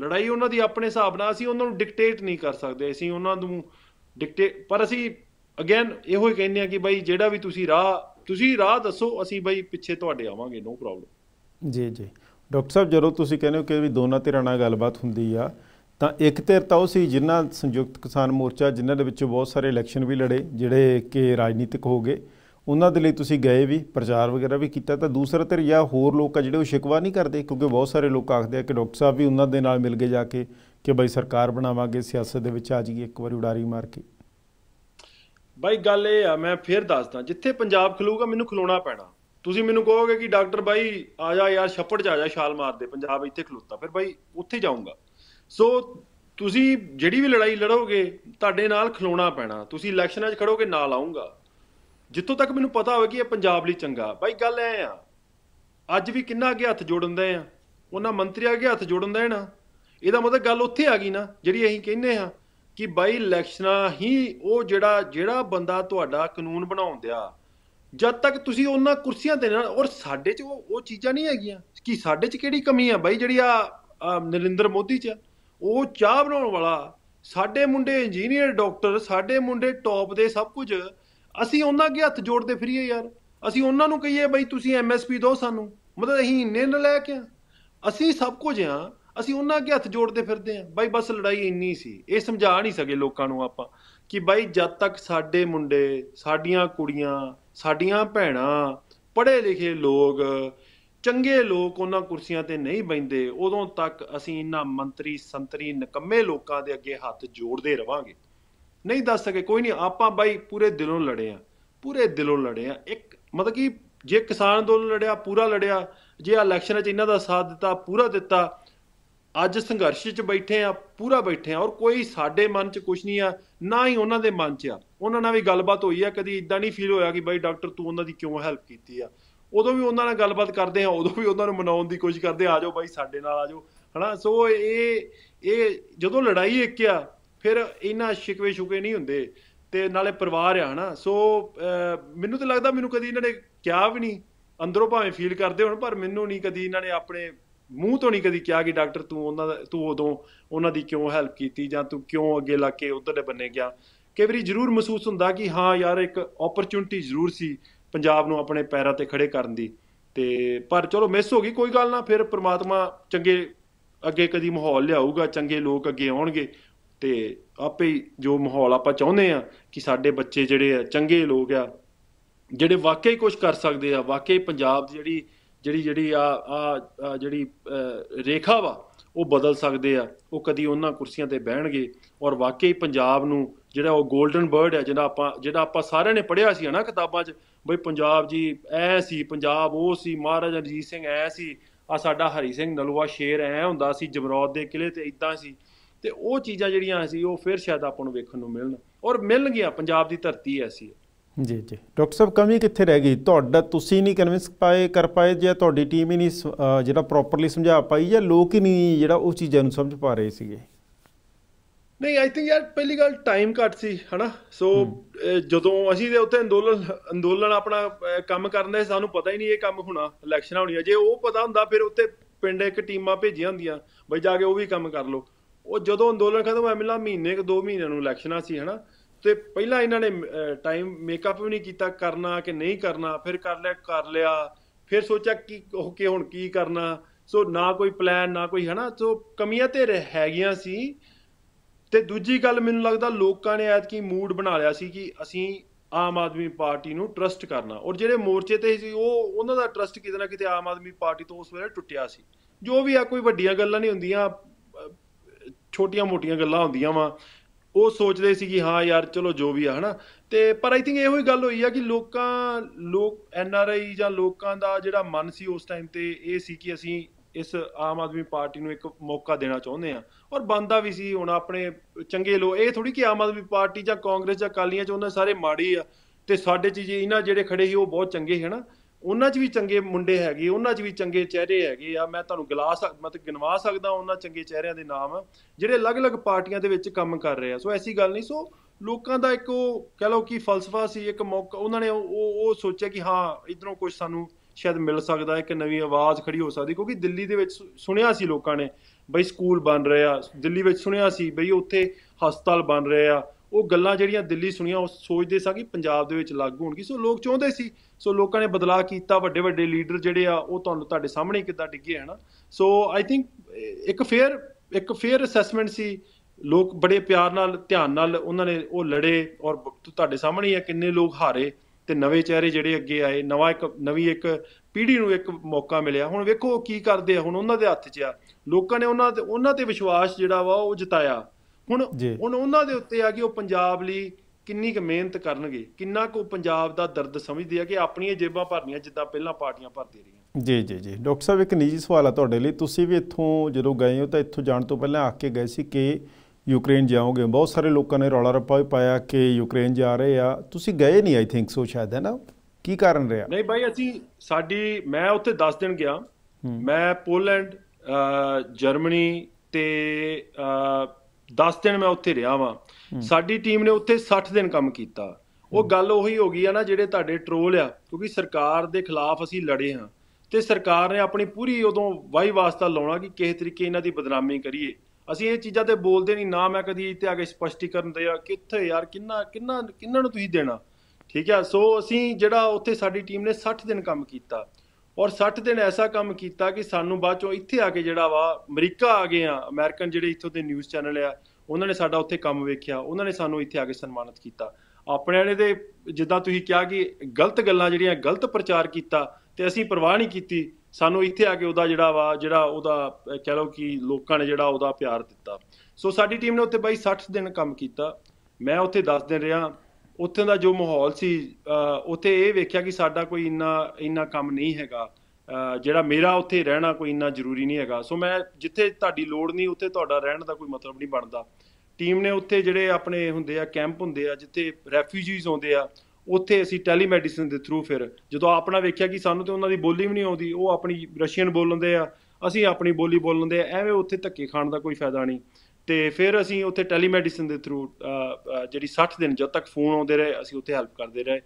ਲੜਾਈ ਉਹਨਾਂ ਦੀ ਆਪਣੇ ਹਿਸਾਬ ਨਾਲ ਅਸੀਂ ਉਹਨਾਂ ਨੂੰ ਡਿਕਟੇਟ ਨਹੀਂ ਕਰ ਸਕਦੇ ਅਸੀਂ ਉਹਨਾਂ ਨੂੰ ਡਿਕਟੇਟ ਪਰ ਅਸੀਂ ਅਗੇਨ ਇਹੋ ਹੀ ਕਹਿੰਦੇ ਆ ਕਿ ਬਾਈ ਜਿਹੜਾ ਵੀ ਤੁਸੀਂ ਰਾਹ ਤੁਸੀਂ ਰਾਹ ਦੱਸੋ ਅਸੀਂ ਬਾਈ ਪਿੱਛੇ ਤੁਹਾਡੇ ਆਵਾਂਗੇ ਨੋ ਪ੍ਰੋਬਲਮ ਜੀ ਜੀ ਡਾਕਟਰ ਸਾਹਿਬ ਜਦੋਂ ਤੁਸੀਂ ਕਹਿੰਦੇ ਹੋ ਕਿ ਵੀ ਦੋਨਾਂ ਧਿਰਾਂ ਨਾਲ ਗੱਲਬਾਤ ਹੁੰਦੀ ਆ ਤਾਂ ਇੱਕ ਧਿਰ ਤਾਂ ਉਹ ਸੀ ਜਿਨ੍ਹਾਂ ਸੰਯੁਕਤ ਕਿਸਾਨ ਮੋਰਚਾ ਜਿਨ੍ਹਾਂ ਦੇ ਵਿੱਚੋਂ ਬਹੁਤ ਸਾਰੇ ਇਲੈਕਸ਼ਨ ਵੀ ਲੜੇ ਜਿਹੜੇ ਕਿ ਰਾਜਨੀਤਿਕ ਹੋ ਗਏ ਉਹਨਾਂ ਦੇ ਲਈ ਤੁਸੀਂ ਗਏ ਵੀ ਪ੍ਰਚਾਰ ਵਗੈਰਾ ਵੀ ਕੀਤਾ ਤਾਂ ਦੂਸਰਾ ਤੇ ਜਾਂ ਹੋਰ ਲੋਕ ਆ ਜਿਹੜੇ ਉਹ ਸ਼ਿਕਵਾ ਨਹੀਂ ਕਰਦੇ ਕਿਉਂਕਿ ਬਹੁਤ ਸਾਰੇ ਲੋਕ ਆਖਦੇ ਆ ਕਿ ਡਾਕਟਰ ਸਾਹਿਬ ਵੀ ਉਹਨਾਂ ਦੇ ਨਾਲ ਮਿਲ ਕੇ ਜਾ ਕੇ ਕਿ ਬਈ ਸਰਕਾਰ ਬਣਾਵਾਂਗੇ ਸਿਆਸਤ ਦੇ ਵਿੱਚ ਆ ਜਾਈਏ ਇੱਕ ਵਾਰੀ ਉਡਾਰੀ ਮਾਰ ਕੇ ਬਾਈ ਗੱਲ ਇਹ ਆ ਮੈਂ ਫੇਰ ਦੱਸਦਾ ਜਿੱਥੇ ਪੰਜਾਬ ਖਲੂਗਾ ਮੈਨੂੰ ਖਲੋਣਾ ਪੈਣਾ ਤੁਸੀਂ ਮੈਨੂੰ ਕਹੋਗੇ ਕਿ ਡਾਕਟਰ ਬਾਈ ਆ ਜਾ ਯਾਰ ਛੱਪੜ ਚ ਆ ਜਾ ਛਾਲ ਮਾਰ ਦੇ ਪੰਜਾਬ ਇੱਥੇ ਖਲੋਤਾ ਫਿਰ ਬਾਈ ਉੱਥੇ ਜਾਊਂਗਾ ਸੋ ਤੁਸੀਂ ਜਿਹੜੀ ਵੀ ਲੜਾਈ ਲੜੋਗੇ ਤੁਹਾਡੇ ਨਾਲ ਖਲੋਣਾ ਪੈਣਾ ਤੁਸੀਂ ਇਲੈਕਸ਼ਨਾਂ 'ਚ ਖੜੋਗੇ ਨਾਲ ਆਉਂਗਾ ਜਿੱਥੋਂ ਤੱਕ ਮੈਨੂੰ ਪਤਾ ਹੋਵੇ ਕਿ ਇਹ ਪੰਜਾਬ ਲਈ ਚੰਗਾ ਬਾਈ ਗੱਲ ਐ ਆ ਅੱਜ ਵੀ ਕਿੰਨਾ ਅੱਗੇ ਹੱਥ ਜੋੜਨ ਦੇ ਆ ਉਹਨਾਂ ਮੰਤਰੀਆਂ ਅੱਗੇ ਹੱਥ ਜੋੜਨ ਦੇ ਨਾ ਇਹਦਾ ਮਤਲਬ ਗੱਲ ਉੱਥੇ ਆ ਗਈ ਨਾ ਜਿਹੜੀ ਅਸੀਂ ਕਹਿੰਨੇ ਆ ਕਿ ਬਾਈ ਇਲੈਕਸ਼ਨਾਂ ਹੀ ਉਹ ਜਿਹੜਾ ਜਿਹੜਾ ਬੰਦਾ ਤੁਹਾਡਾ ਕਾਨੂੰਨ ਬਣਾਉਣ ਦਿਆ ਜਦ ਤੱਕ ਤੁਸੀਂ ਉਹਨਾਂ ਕੁਰਸੀਆਂ ਤੇ ਨਾ ਔਰ ਸਾਡੇ 'ਚ ਉਹ ਉਹ ਚੀਜ਼ਾਂ ਨਹੀਂ ਹੈਗੀਆਂ ਕਿ ਸਾਡੇ 'ਚ ਕਿਹੜੀ ਕਮੀ ਆ ਬਾਈ ਜਿਹੜੀ ਆ ਨਰਿੰਦਰ ਮੋਦੀ 'ਚ ਉਹ ਚਾਹ ਬਣਾਉਣ ਵਾਲਾ ਸਾਡੇ ਮੁੰਡੇ ਇੰਜੀਨੀਅਰ ਡਾਕਟਰ ਸਾਡੇ ਮੁੰਡੇ ਟੌਪ ਦੇ ਸਭ ਕੁਝ ਅਸੀਂ ਉਹਨਾਂ ਅੱਗੇ ਹੱਥ ਜੋੜਦੇ ਫਰੀਏ ਯਾਰ ਅਸੀਂ ਉਹਨਾਂ ਨੂੰ ਕਹੀਏ ਬਈ ਤੁਸੀਂ ਐਮਐਸਪੀ ਦਿਓ ਸਾਨੂੰ ਮਤਲਬ ਅਸੀਂ ਇੰਨੇ ਨਾ ਲੈ ਕੇ ਅਸੀਂ ਸਭ ਕੁਝ ਆ ਅਸੀਂ ਉਹਨਾਂ ਅੱਗੇ ਹੱਥ ਜੋੜਦੇ ਫਿਰਦੇ ਆ ਬਾਈ ਬਸ ਲੜਾਈ ਇੰਨੀ ਸੀ ਇਹ ਸਮਝਾ ਨਹੀਂ ਸਕੇ ਲੋਕਾਂ ਨੂੰ ਆਪਾਂ ਕਿ ਬਾਈ ਜਦ ਤੱਕ ਸਾਡੇ ਮੁੰਡੇ ਸਾਡੀਆਂ ਕੁੜੀਆਂ ਸਾਡੀਆਂ ਭੈਣਾਂ ਪੜ੍ਹੇ ਲਿਖੇ ਲੋਕ ਚੰਗੇ ਲੋਕ ਉਹਨਾਂ ਕੁਰਸੀਆਂ ਤੇ ਨਹੀਂ ਬੈਂਦੇ ਉਦੋਂ ਤੱਕ ਅਸੀਂ ਇਹਨਾਂ ਮੰਤਰੀ ਸੰਤਰੀ ਨਕੰਮੇ ਲੋਕਾਂ ਦੇ ਅੱਗੇ ਹੱਥ ਜੋੜਦੇ ਰਵਾਂਗੇ ਨਹੀਂ ਦੱਸ ਸਕੇ ਕੋਈ ਨਹੀਂ ਆਪਾਂ ਬਾਈ ਪੂਰੇ ਦਿਲੋਂ ਲੜੇ ਆ ਪੂਰੇ ਦਿਲੋਂ ਲੜੇ ਆ ਇੱਕ ਮਤਲਬ ਕਿ ਜੇ ਕਿਸਾਨ ਦੋਲ ਲੜਿਆ ਪੂਰਾ ਲੜਿਆ ਜੇ ਇਲੈਕਸ਼ਨ 'ਚ ਇਹਨਾਂ ਦਾ ਸਾਥ ਦਿੱਤਾ ਪੂਰਾ ਦਿੱਤਾ ਅੱਜ ਸੰਘਰਸ਼ 'ਚ ਬੈਠੇ ਆ ਪੂਰਾ ਬੈਠੇ ਆ ਔਰ ਕੋਈ ਸਾਡੇ ਮਨ 'ਚ ਕੁਝ ਨਹੀਂ ਆ ਨਾ ਹੀ ਉਹਨਾਂ ਦੇ ਮਨ 'ਚ ਆ ਉਹਨਾਂ ਨਾਲ ਵੀ ਗੱਲਬਾਤ ਹੋਈ ਆ ਕਦੀ ਇਦਾਂ ਨਹੀਂ ਫੀਲ ਹੋਇਆ ਕਿ ਬਾਈ ਡਾਕਟਰ ਤੂੰ ਉਹਨਾਂ ਦੀ ਕਿਉਂ ਹੈਲਪ ਕੀਤੀ ਆ ਉਦੋਂ ਵੀ ਉਹਨਾਂ ਨਾਲ ਗੱਲਬਾਤ ਕਰਦੇ ਆ ਉਦੋਂ ਵੀ ਉਹਨਾਂ ਨੂੰ ਮਨਾਉਣ ਦੀ ਕੋਸ਼ਿਸ਼ ਕਰਦੇ ਆ ਆਜੋ ਬਾਈ ਸਾਡੇ ਨਾਲ ਆਜੋ ਹਨਾ ਸੋ ਇਹ ਇਹ ਜਦੋਂ ਲੜਾਈ ਇੱਕ ਆ ਫਿਰ ਇਹਨਾਂ ਸ਼ਿਕਵੇ ਸ਼ੁਕੇ ਨਹੀਂ ਹੁੰਦੇ ਤੇ ਨਾਲੇ ਪਰਿਵਾਰ ਆ ਹਨਾ ਸੋ ਮੈਨੂੰ ਤਾਂ ਲੱਗਦਾ ਮੈਨੂੰ ਕਦੀ ਇਹਨਾਂ ਨੇ ਕਿਹਾ ਵੀ ਨਹੀਂ ਅੰਦਰੋਂ ਭਾਵੇਂ ਫੀਲ ਕਰਦੇ ਹੋਣ ਪਰ ਮੈਨੂੰ ਨਹੀਂ ਕਦੀ ਇਹਨਾਂ ਨੇ ਆਪਣੇ ਮੂੰਹ ਤੋਂ ਨਹੀਂ ਕਦੀ ਕਿਹਾ ਕਿ ਡਾਕਟਰ ਤੂੰ ਉਹਨਾਂ ਦਾ ਤੂੰ ਉਦੋਂ ਉਹਨਾਂ ਦੀ ਕਿਉਂ ਹੈਲਪ ਕੀਤੀ ਜਾਂ ਤੂੰ ਕਿਉਂ ਅੱਗੇ ਲੱਗ ਕੇ ਉਧਰਲੇ ਬੰਨੇ ਗਿਆ ਕਈ ਵਾਰੀ ਜ਼ਰੂਰ ਮਹਿਸੂਸ ਹੁੰਦਾ ਕਿ ਹਾਂ ਯਾਰ ਇੱਕ ਓਪਰਚੁਨਿਟੀ ਜ਼ਰੂਰ ਸੀ ਪੰਜਾਬ ਨੂੰ ਆਪਣੇ ਪੈਰਾਂ ਤੇ ਖੜੇ ਕਰਨ ਦੀ ਤੇ ਪਰ ਚਲੋ ਮਿਸ ਹੋ ਗਈ ਕੋਈ ਗੱਲ ਨਾ ਫਿਰ ਪ੍ਰਮਾਤਮਾ ਚੰਗੇ ਅੱਗੇ ਕਦੀ ਮਾਹੌਲ ਲਿਆਊਗਾ ਚੰਗੇ ਲੋਕ ਅੱਗੇ ਆਉਣਗੇ ਤੇ ਆਪੇ ਹੀ ਜੋ ਮਾਹੌਲ ਆਪਾਂ ਚਾਹੁੰਦੇ ਆ ਕਿ ਸਾਡੇ ਬੱਚੇ ਜਿਹੜੇ ਆ ਚੰਗੇ ਲੋਕ ਆ ਜਿਹੜੇ ਵਾਕਈ ਕੁਝ ਕਰ ਸਕਦੇ ਆ ਵਾਕਈ ਪੰਜਾਬ ਦੀ ਜਿਹੜੀ ਜਿਹੜੀ ਜਿਹੜੀ ਆ ਆ ਜਿਹੜੀ ਰੇਖਾ ਵਾ ਉਹ ਬਦਲ ਸਕਦੇ ਆ ਉਹ ਕਦੀ ਉਹਨਾਂ ਕੁਰਸੀਆਂ ਤੇ ਬਹਿਣਗੇ ਔਰ ਵਾਕਈ ਪੰਜਾਬ ਨੂੰ ਜਿਹੜਾ ਉਹ 골ਡਨ ਬਰਡ ਹੈ ਜਿਹੜਾ ਆਪਾਂ ਜਿਹੜਾ ਆਪਾਂ ਸਾਰਿਆਂ ਨੇ ਪੜ੍ਹਿਆ ਸੀ ਹਨਾ ਕਿਤਾਬਾਂ 'ਚ ਬਈ ਪੰਜਾਬ ਜੀ ਐ ਸੀ ਪੰਜਾਬ ਉਹ ਸੀ ਮਹਾਰਾਜਾ ਰਜੀਤ ਸਿੰਘ ਐ ਸੀ ਆ ਸਾਡਾ ਹਰੀ ਸਿੰਘ ਨਲਵਾ ਸ਼ੇਰ ਐ ਹੁੰਦਾ ਸੀ ਜਮਰੌਦ ਦੇ ਕਿਲੇ ਤੇ ਇਦਾਂ ਸੀ ਤੇ ਉਹ ਚੀਜ਼ਾਂ ਜਿਹੜੀਆਂ ਸੀ ਉਹ ਫਿਰ ਸ਼ਾਇਦ ਆਪਾਂ ਨੂੰ ਵੇਖਣ ਨੂੰ ਮਿਲਣ ਔਰ ਮਿਲ ਗਈਆਂ ਪੰਜਾਬ ਦੀ ਧਰਤੀ ਐਸੀ ਹੈ ਜੀ ਜੀ ਡਾਕਟਰ ਸਾਹਿਬ ਕਮੀ ਕਿੱਥੇ ਰਹਿ ਗਈ ਤੁਹਾਡਾ ਤੁਸੀਂ ਨਹੀਂ ਕਨਵਿੰਸ ਪਾਏ ਕਰ ਪਾਏ ਜਾਂ ਤੁਹਾਡੀ ਟੀਮ ਹੀ ਨਹੀਂ ਜਿਹੜਾ ਪ੍ਰੋਪਰਲੀ ਸਮਝਾ ਪਾਈ ਜਾਂ ਲੋਕ ਹੀ ਨਹੀਂ ਜਿਹੜਾ ਉਹ ਚੀਜ਼ਾਂ ਨੂੰ ਸਮਝ ਪਾ ਰਹੇ ਸੀਗੇ ਨਹੀਂ ਆਈ ਥਿੰਕ ਯਾਰ ਪਹਿਲੀ ਗੱਲ ਟਾਈਮ ਘੱਟ ਸੀ ਹਨਾ ਸੋ ਜਦੋਂ ਅਸੀਂ ਦੇ ਉੱਤੇ ਅੰਦੋਲਨ ਅੰਦੋਲਨ ਆਪਣਾ ਕੰਮ ਕਰਨ ਦੇ ਸਾਨੂੰ ਪਤਾ ਹੀ ਨਹੀਂ ਇਹ ਕੰਮ ਹੋਣਾ ਇਲੈਕਸ਼ਨ ਹੋਣੀ ਜੇ ਉਹ ਪਤਾ ਹੁੰਦਾ ਫਿਰ ਉੱਤੇ ਪਿੰਡ ਇੱਕ ਟੀਮਾਂ ਭੇਜੀਆਂ ਹੁੰਦੀਆਂ ਬਈ ਜਾ ਕੇ ਉਹ ਵੀ ਕੰਮ ਕਰ ਲਓ ਉਹ ਜਦੋਂ ਅੰਦੋਲਨ ਖਤਮ ਹੋਇਆ ਮਿਲਾ ਮਹੀਨੇ ਕਿ 2 ਮਹੀਨਿਆਂ ਨੂੰ ਇਲੈਕਸ਼ਨਾਂ ਸੀ ਹਨਾ ਤੇ ਪਹਿਲਾਂ ਇਹਨਾਂ ਨੇ ਟਾਈਮ ਮੇਕਅਪ ਵੀ ਨਹੀਂ ਕੀਤਾ ਕਰਨਾ ਕਿ ਨਹੀਂ ਕਰਨਾ ਫਿਰ ਕਰ ਲਿਆ ਕਰ ਲਿਆ ਫਿਰ ਸੋਚਿਆ ਕਿ ਓਕੇ ਹੁਣ ਕੀ ਕਰਨਾ ਸੋ ਨਾ ਕੋਈ ਪਲਾਨ ਨਾ ਕੋਈ ਹਨਾ ਸੋ ਕਮੀਆਂ ਤੇ ਹੈਗੀਆਂ ਸੀ ਤੇ ਦੂਜੀ ਗੱਲ ਮੈਨੂੰ ਲੱਗਦਾ ਲੋਕਾਂ ਨੇ ਐਤਕੀ ਮੂਡ ਬਣਾ ਲਿਆ ਸੀ ਕਿ ਅਸੀਂ ਆਮ ਆਦਮੀ ਪਾਰਟੀ ਨੂੰ ਟਰਸਟ ਕਰਨਾ ਔਰ ਜਿਹੜੇ ਮੋਰਚੇ ਤੇ ਸੀ ਉਹ ਉਹਨਾਂ ਦਾ ਟਰਸਟ ਕਿਤੇ ਨਾ ਕਿਤੇ ਆਮ ਆਦਮੀ ਪਾਰਟੀ ਤੋਂ ਉਸ ਵੇਲੇ ਟੁੱਟਿਆ ਸੀ ਜੋ ਵੀ ਆ ਕੋਈ ਵੱਡੀਆਂ ਗੱਲਾਂ ਨਹੀਂ ਹੁੰਦੀਆਂ ਛੋਟੀਆਂ-ਮੋਟੀਆਂ ਗੱਲਾਂ ਹੁੰਦੀਆਂ ਵਾ ਉਹ ਸੋਚਦੇ ਸੀ ਕਿ ਹਾਂ ਯਾਰ ਚਲੋ ਜੋ ਵੀ ਆ ਹਨਾ ਤੇ ਪਰ ਆਈ ਥਿੰਕ ਇਹੋ ਹੀ ਗੱਲ ਹੋਈ ਆ ਕਿ ਲੋਕਾਂ ਲੋਕ ਐਨ ਆਰ ਆਈ ਜਾਂ ਲੋਕਾਂ ਦਾ ਜਿਹੜਾ ਮਨ ਸੀ ਉਸ ਟਾਈਮ ਤੇ ਇਹ ਸੀ ਕਿ ਅਸੀਂ ਇਸ ਆਮ ਆਦਮੀ ਪਾਰਟੀ ਨੂੰ ਇੱਕ ਮੌਕਾ ਦੇਣਾ ਚਾਹੁੰਦੇ ਆ ਔਰ ਬੰਦਾ ਵੀ ਸੀ ਹੁਣ ਆਪਣੇ ਚੰਗੇ ਲੋ ਇਹ ਥੋੜੀ ਕਿ ਆਮ ਆਦਮੀ ਪਾਰਟੀ ਜਾਂ ਕਾਂਗਰਸ ਜਾਂ ਅਕਾਲੀਆਂ ਚ ਉਹਨਾਂ ਸਾਰੇ ਮਾੜੀ ਆ ਤੇ ਸਾਡੇ ਚ ਜੀ ਇਹਨਾਂ ਜਿਹੜੇ ਖੜੇ ਸੀ ਉਹ ਬਹੁਤ ਚੰਗੇ ਹਨਾ ਉਹਨਾਂ 'ਚ ਵੀ ਚੰਗੇ ਮੁੰਡੇ ਹੈਗੇ ਉਹਨਾਂ 'ਚ ਵੀ ਚੰਗੇ ਚਿਹਰੇ ਹੈਗੇ ਆ ਮੈਂ ਤੁਹਾਨੂੰ ਗਲਾਸ ਮਤਲਬ ਗਿਣਵਾ ਸਕਦਾ ਉਹਨਾਂ ਚੰਗੇ ਚਿਹਰਿਆਂ ਦੇ ਨਾਮ ਜਿਹੜੇ ਅਲੱਗ-ਅਲੱਗ ਪਾਰਟੀਆਂ ਦੇ ਵਿੱਚ ਕੰਮ ਕਰ ਰਹੇ ਆ ਸੋ ਐਸੀ ਗੱਲ ਨਹੀਂ ਸੋ ਲੋਕਾਂ ਦਾ ਇੱਕ ਉਹ ਕਹ ਲਓ ਕਿ ਫਲਸਫਾ ਸੀ ਇੱਕ ਮੌਕਾ ਉਹਨਾਂ ਨੇ ਉਹ ਉਹ ਸੋਚਿਆ ਕਿ ਹਾਂ ਇਧਰੋਂ ਕੁਝ ਸਾਨੂੰ ਸ਼ਾਇਦ ਮਿਲ ਸਕਦਾ ਹੈ ਕਿ ਨਵੀਂ ਆਵਾਜ਼ ਖੜੀ ਹੋ ਸਕਦੀ ਕਿਉਂਕਿ ਦਿੱਲੀ ਦੇ ਵਿੱਚ ਸੁਣਿਆ ਸੀ ਲੋਕਾਂ ਨੇ ਬਈ ਸਕੂਲ ਬਣ ਰਹੇ ਆ ਦਿੱਲੀ ਵਿੱਚ ਸੁਣਿਆ ਸੀ ਬਈ ਉੱਥੇ ਹਸਪਤਾਲ ਬਣ ਰਹੇ ਆ ਉਹ ਗੱਲਾਂ ਜਿਹੜੀਆਂ ਦਿੱਲੀ ਸੁਣੀਆਂ ਉਹ ਸੋਚਦੇ ਸਾਂ ਕਿ ਪੰਜਾਬ ਦੇ ਵਿੱਚ ਲਾਗੂ ਹੋਣਗੀ ਸੋ ਲੋਕ ਚਾਹੁੰਦੇ ਸੀ ਸੋ ਲੋਕਾਂ ਨੇ ਬਦਲਾਅ ਕੀਤਾ ਵੱਡੇ ਵੱਡੇ ਲੀਡਰ ਜਿਹੜੇ ਆ ਉਹ ਤੁਹਾਨੂੰ ਤੁਹਾਡੇ ਸਾਹਮਣੇ ਕਿੱਦਾਂ ਡਿੱਗੇ ਹਨ ਸੋ ਆਈ ਥਿੰਕ ਇੱਕ ਫੇਅਰ ਇੱਕ ਫੇਅਰ ਅਸੈਸਮੈਂਟ ਸੀ ਲੋਕ ਬੜੇ ਪਿਆਰ ਨਾਲ ਧਿਆਨ ਨਾਲ ਉਹਨਾਂ ਨੇ ਉਹ ਲੜੇ ਔਰ ਤੁਹਾਡੇ ਸਾਹਮਣੇ ਆ ਕਿੰਨੇ ਲੋਕ ਹਾਰੇ ਤੇ ਨਵੇਂ ਚਿਹਰੇ ਜਿਹੜੇ ਅੱਗੇ ਆਏ ਨਵਾਂ ਇੱਕ ਨਵੀਂ ਇੱਕ ਪੀੜ੍ਹੀ ਨੂੰ ਇੱਕ ਮੌਕਾ ਮਿਲਿਆ ਹੁਣ ਵੇਖੋ ਕੀ ਕਰਦੇ ਆ ਹੁਣ ਉਹਨਾਂ ਦੇ ਹੱਥ 'ਚ ਆ ਲੋਕਾਂ ਨੇ ਉਹਨਾਂ ਤੇ ਉਹਨਾਂ ਤੇ ਵਿਸ਼ਵਾਸ ਜਿਹੜਾ ਵਾ ਉਹ ਜਿਤਾਇਆ ਹੁਣ ਹੁਣ ਉਹਨਾਂ ਦੇ ਉੱਤੇ ਆ ਕਿ ਉਹ ਪੰਜਾਬ ਲਈ ਕਿੰਨੀ ਕੁ ਮਿਹਨਤ ਕਰਨਗੇ ਕਿੰਨਾ ਕੁ ਪੰਜਾਬ ਦਾ ਦਰਦ ਸਮਝਦੇ ਆ ਕਿ ਆਪਣੀਆਂ ਜੇਬਾਂ ਭਰਨੀਆਂ ਜਿੱਦਾਂ ਪਹਿਲਾਂ ਪਾਰਟੀਆਂ ਭਰਦੀ ਰਹੀਆਂ ਜੀ ਜੀ ਜੀ ਡਾਕਟਰ ਸਾਹਿਬ ਇੱਕ ਨਿੱਜੀ ਸਵਾਲ ਆ ਤੁਹਾਡੇ ਲਈ ਤੁਸੀਂ ਵੀ ਇੱਥੋਂ ਜਦੋਂ ਗਏ ਹੋ ਤਾਂ ਇੱਥੋਂ ਜਾਣ ਤੋਂ ਪਹਿਲਾਂ ਆ ਕੇ ਗਏ ਸੀ ਕਿ ਯੂਕਰੇਨ ਜਾਓਗੇ ਬਹੁਤ ਸਾਰੇ ਲੋਕਾਂ ਨੇ ਰੌਲਾ ਰੱਪਾ ਵੀ ਪਾਇਆ ਕਿ ਯੂਕਰੇਨ ਜਾ ਰਹੇ ਆ ਤੁਸੀਂ ਗਏ ਨਹੀਂ ਆਈ ਥਿੰਕ ਸੋ ਸ਼ਾਇਦ ਹੈ ਨਾ ਕੀ ਕਾਰਨ ਰਿਹਾ ਨਹੀਂ ਭਾਈ ਅਸੀਂ ਸਾਡੀ ਮੈਂ ਉੱਥੇ 10 ਦਿਨ ਗਿਆ ਮੈਂ ਪੋਲੈਂਡ ਜਰਮਨੀ ਤੇ 10 ਦਿਨ ਮੈਂ ਉੱਥੇ ਰਿਹਾ ਵਾਂ ਸਾਡੀ ਟੀਮ ਨੇ ਉੱਥੇ 60 ਦਿਨ ਕੰਮ ਕੀਤਾ ਉਹ ਗੱਲ ਉਹੀ ਹੋ ਗਈ ਆ ਨਾ ਜਿਹੜੇ ਤੁਹਾਡੇ ਟਰੋਲ ਆ ਕਿਉਂਕਿ ਸਰਕਾਰ ਦੇ ਖਿਲਾਫ ਅਸੀਂ ਲੜੇ ਹਾਂ ਤੇ ਸਰਕਾਰ ਨੇ ਆਪਣੀ ਪੂਰੀ ਉਦੋਂ ਵਾਹੀ ਵਾਸਤਾ ਲਾਉਣਾ ਕਿ ਕਿਸੇ ਤਰੀਕੇ ਇਹਨਾਂ ਦੀ ਬਦਨਾਮੀ ਕਰੀਏ ਅਸੀਂ ਇਹ ਚੀਜ਼ਾਂ ਤੇ ਬੋਲਦੇ ਨਹੀਂ ਨਾ ਮੈਂ ਕਦੀ ਇੱਥੇ ਆ ਕੇ ਸਪਸ਼ਟੀਕਰਨ ਦੇ ਆ ਕਿੱਥੇ ਯਾਰ ਕਿੰਨਾ ਕਿੰਨਾ ਕਿੰਨਾਂ ਨੂੰ ਤੁਸੀਂ ਦੇਣਾ ਠੀਕ ਆ ਸੋ ਅਸੀਂ ਜਿਹੜਾ ਉੱਥੇ ਸਾਡੀ ਟੀਮ ਨੇ 60 ਦਿਨ ਕੰਮ ਕੀਤਾ ਔਰ 60 ਦਿਨ ਐਸਾ ਕੰਮ ਕੀਤਾ ਕਿ ਸਾਨੂੰ ਬਾਅਦ ਚੋਂ ਇੱਥੇ ਆ ਕੇ ਜਿਹੜਾ ਵਾ ਅਮਰੀਕਾ ਆ ਗਏ ਆ ਅਮਰੀਕਨ ਜਿਹੜੇ ਇੱਥੋਂ ਦੇ ਨਿਊਜ਼ ਚੈਨਲ ਆ ਉਹਨਾਂ ਨੇ ਸਾਡਾ ਉੱਥੇ ਕੰਮ ਵੇਖਿਆ ਉਹਨਾਂ ਨੇ ਸਾਨੂੰ ਇੱਥੇ ਆ ਕੇ ਸਨਮਾਨਿਤ ਕੀਤਾ ਆਪਣੇ ਵਾਲੇ ਦੇ ਜਿੱਦਾਂ ਤੁਸੀਂ ਕਿਹਾ ਕਿ ਗਲਤ ਗੱਲਾਂ ਜਿਹੜੀਆਂ ਗਲਤ ਪ੍ਰਚਾਰ ਕੀਤਾ ਤੇ ਅਸੀਂ ਪਰਵਾਹ ਨਹੀਂ ਕੀਤੀ ਸਾਨੂੰ ਇੱਥੇ ਆ ਕੇ ਉਹਦਾ ਜਿਹੜਾ ਵਾ ਜਿਹੜਾ ਉਹਦਾ ਕਹਿ ਲਓ ਕਿ ਲੋਕਾਂ ਨੇ ਜਿਹੜਾ ਉਹਦਾ ਪਿਆਰ ਦਿੱਤਾ ਸੋ ਸਾਡੀ ਟੀਮ ਨੇ ਉੱਥੇ ਬਾਈ 60 ਦਿਨ ਕੰਮ ਕੀਤਾ ਮੈਂ ਉੱਥੇ 10 ਦਿਨ ਰਿਹਾ ਉੱਥੇ ਦਾ ਜੋ ਮਾਹੌਲ ਸੀ ਉੱਥੇ ਇਹ ਵੇਖਿਆ ਕਿ ਸਾਡਾ ਕੋਈ ਇੰਨਾ ਇੰਨਾ ਕੰਮ ਨਹੀਂ ਹੈਗਾ ਜਿਹੜਾ ਮੇਰਾ ਉੱਥੇ ਰਹਿਣਾ ਕੋਈ ਇੰਨਾ ਜ਼ਰੂਰੀ ਨਹੀਂ ਹੈਗਾ ਸੋ ਮੈਂ ਜਿੱਥੇ ਤੁਹਾਡੀ ਲੋੜ ਨਹੀਂ ਉੱਥੇ ਤੁਹਾਡਾ ਰਹਿਣ ਦਾ ਕੋਈ ਮਤਲਬ ਨਹੀਂ ਬਣਦਾ ਟੀਮ ਨੇ ਉੱਥੇ ਜਿਹੜੇ ਆਪਣੇ ਹੁੰਦੇ ਆ ਕੈਂਪ ਹੁੰਦੇ ਆ ਜਿੱਥੇ ਰੈਫਿਊਜੀਜ਼ ਆਉਂਦੇ ਆ ਉੱਥੇ ਅਸੀਂ ਟੈਲੀਮੈਡੀਸਨ ਦੇ ਥਰੂ ਫਿਰ ਜਦੋਂ ਆਪਣਾ ਵੇਖਿਆ ਕਿ ਸਾਨੂੰ ਤੇ ਉਹਨਾਂ ਦੀ ਬੋਲੀ ਵੀ ਨਹੀਂ ਆਉਂਦੀ ਉਹ ਆਪਣੀ ਰਸ਼ੀਅਨ ਬੋਲਦੇ ਆ ਅਸੀਂ ਆਪਣੀ ਬੋਲੀ ਬੋਲਦੇ ਆ ਐਵੇਂ ਉੱਥੇ ਧੱਕੇ ਖਾਣ ਦਾ ਕੋਈ ਫਾਇਦਾ ਨਹੀਂ ਤੇ ਫਿਰ ਅਸੀਂ ਉੱਥੇ ਟੈਲੀਮੈਡੀਸਨ ਦੇ ਥਰੂ ਜਿਹੜੀ 60 ਦਿਨ ਜਦ ਤੱਕ ਫੋਨ ਆਉਂਦੇ ਰਹੇ ਅਸੀਂ ਉੱਥੇ ਹੈਲਪ ਕਰਦੇ ਰਹੇ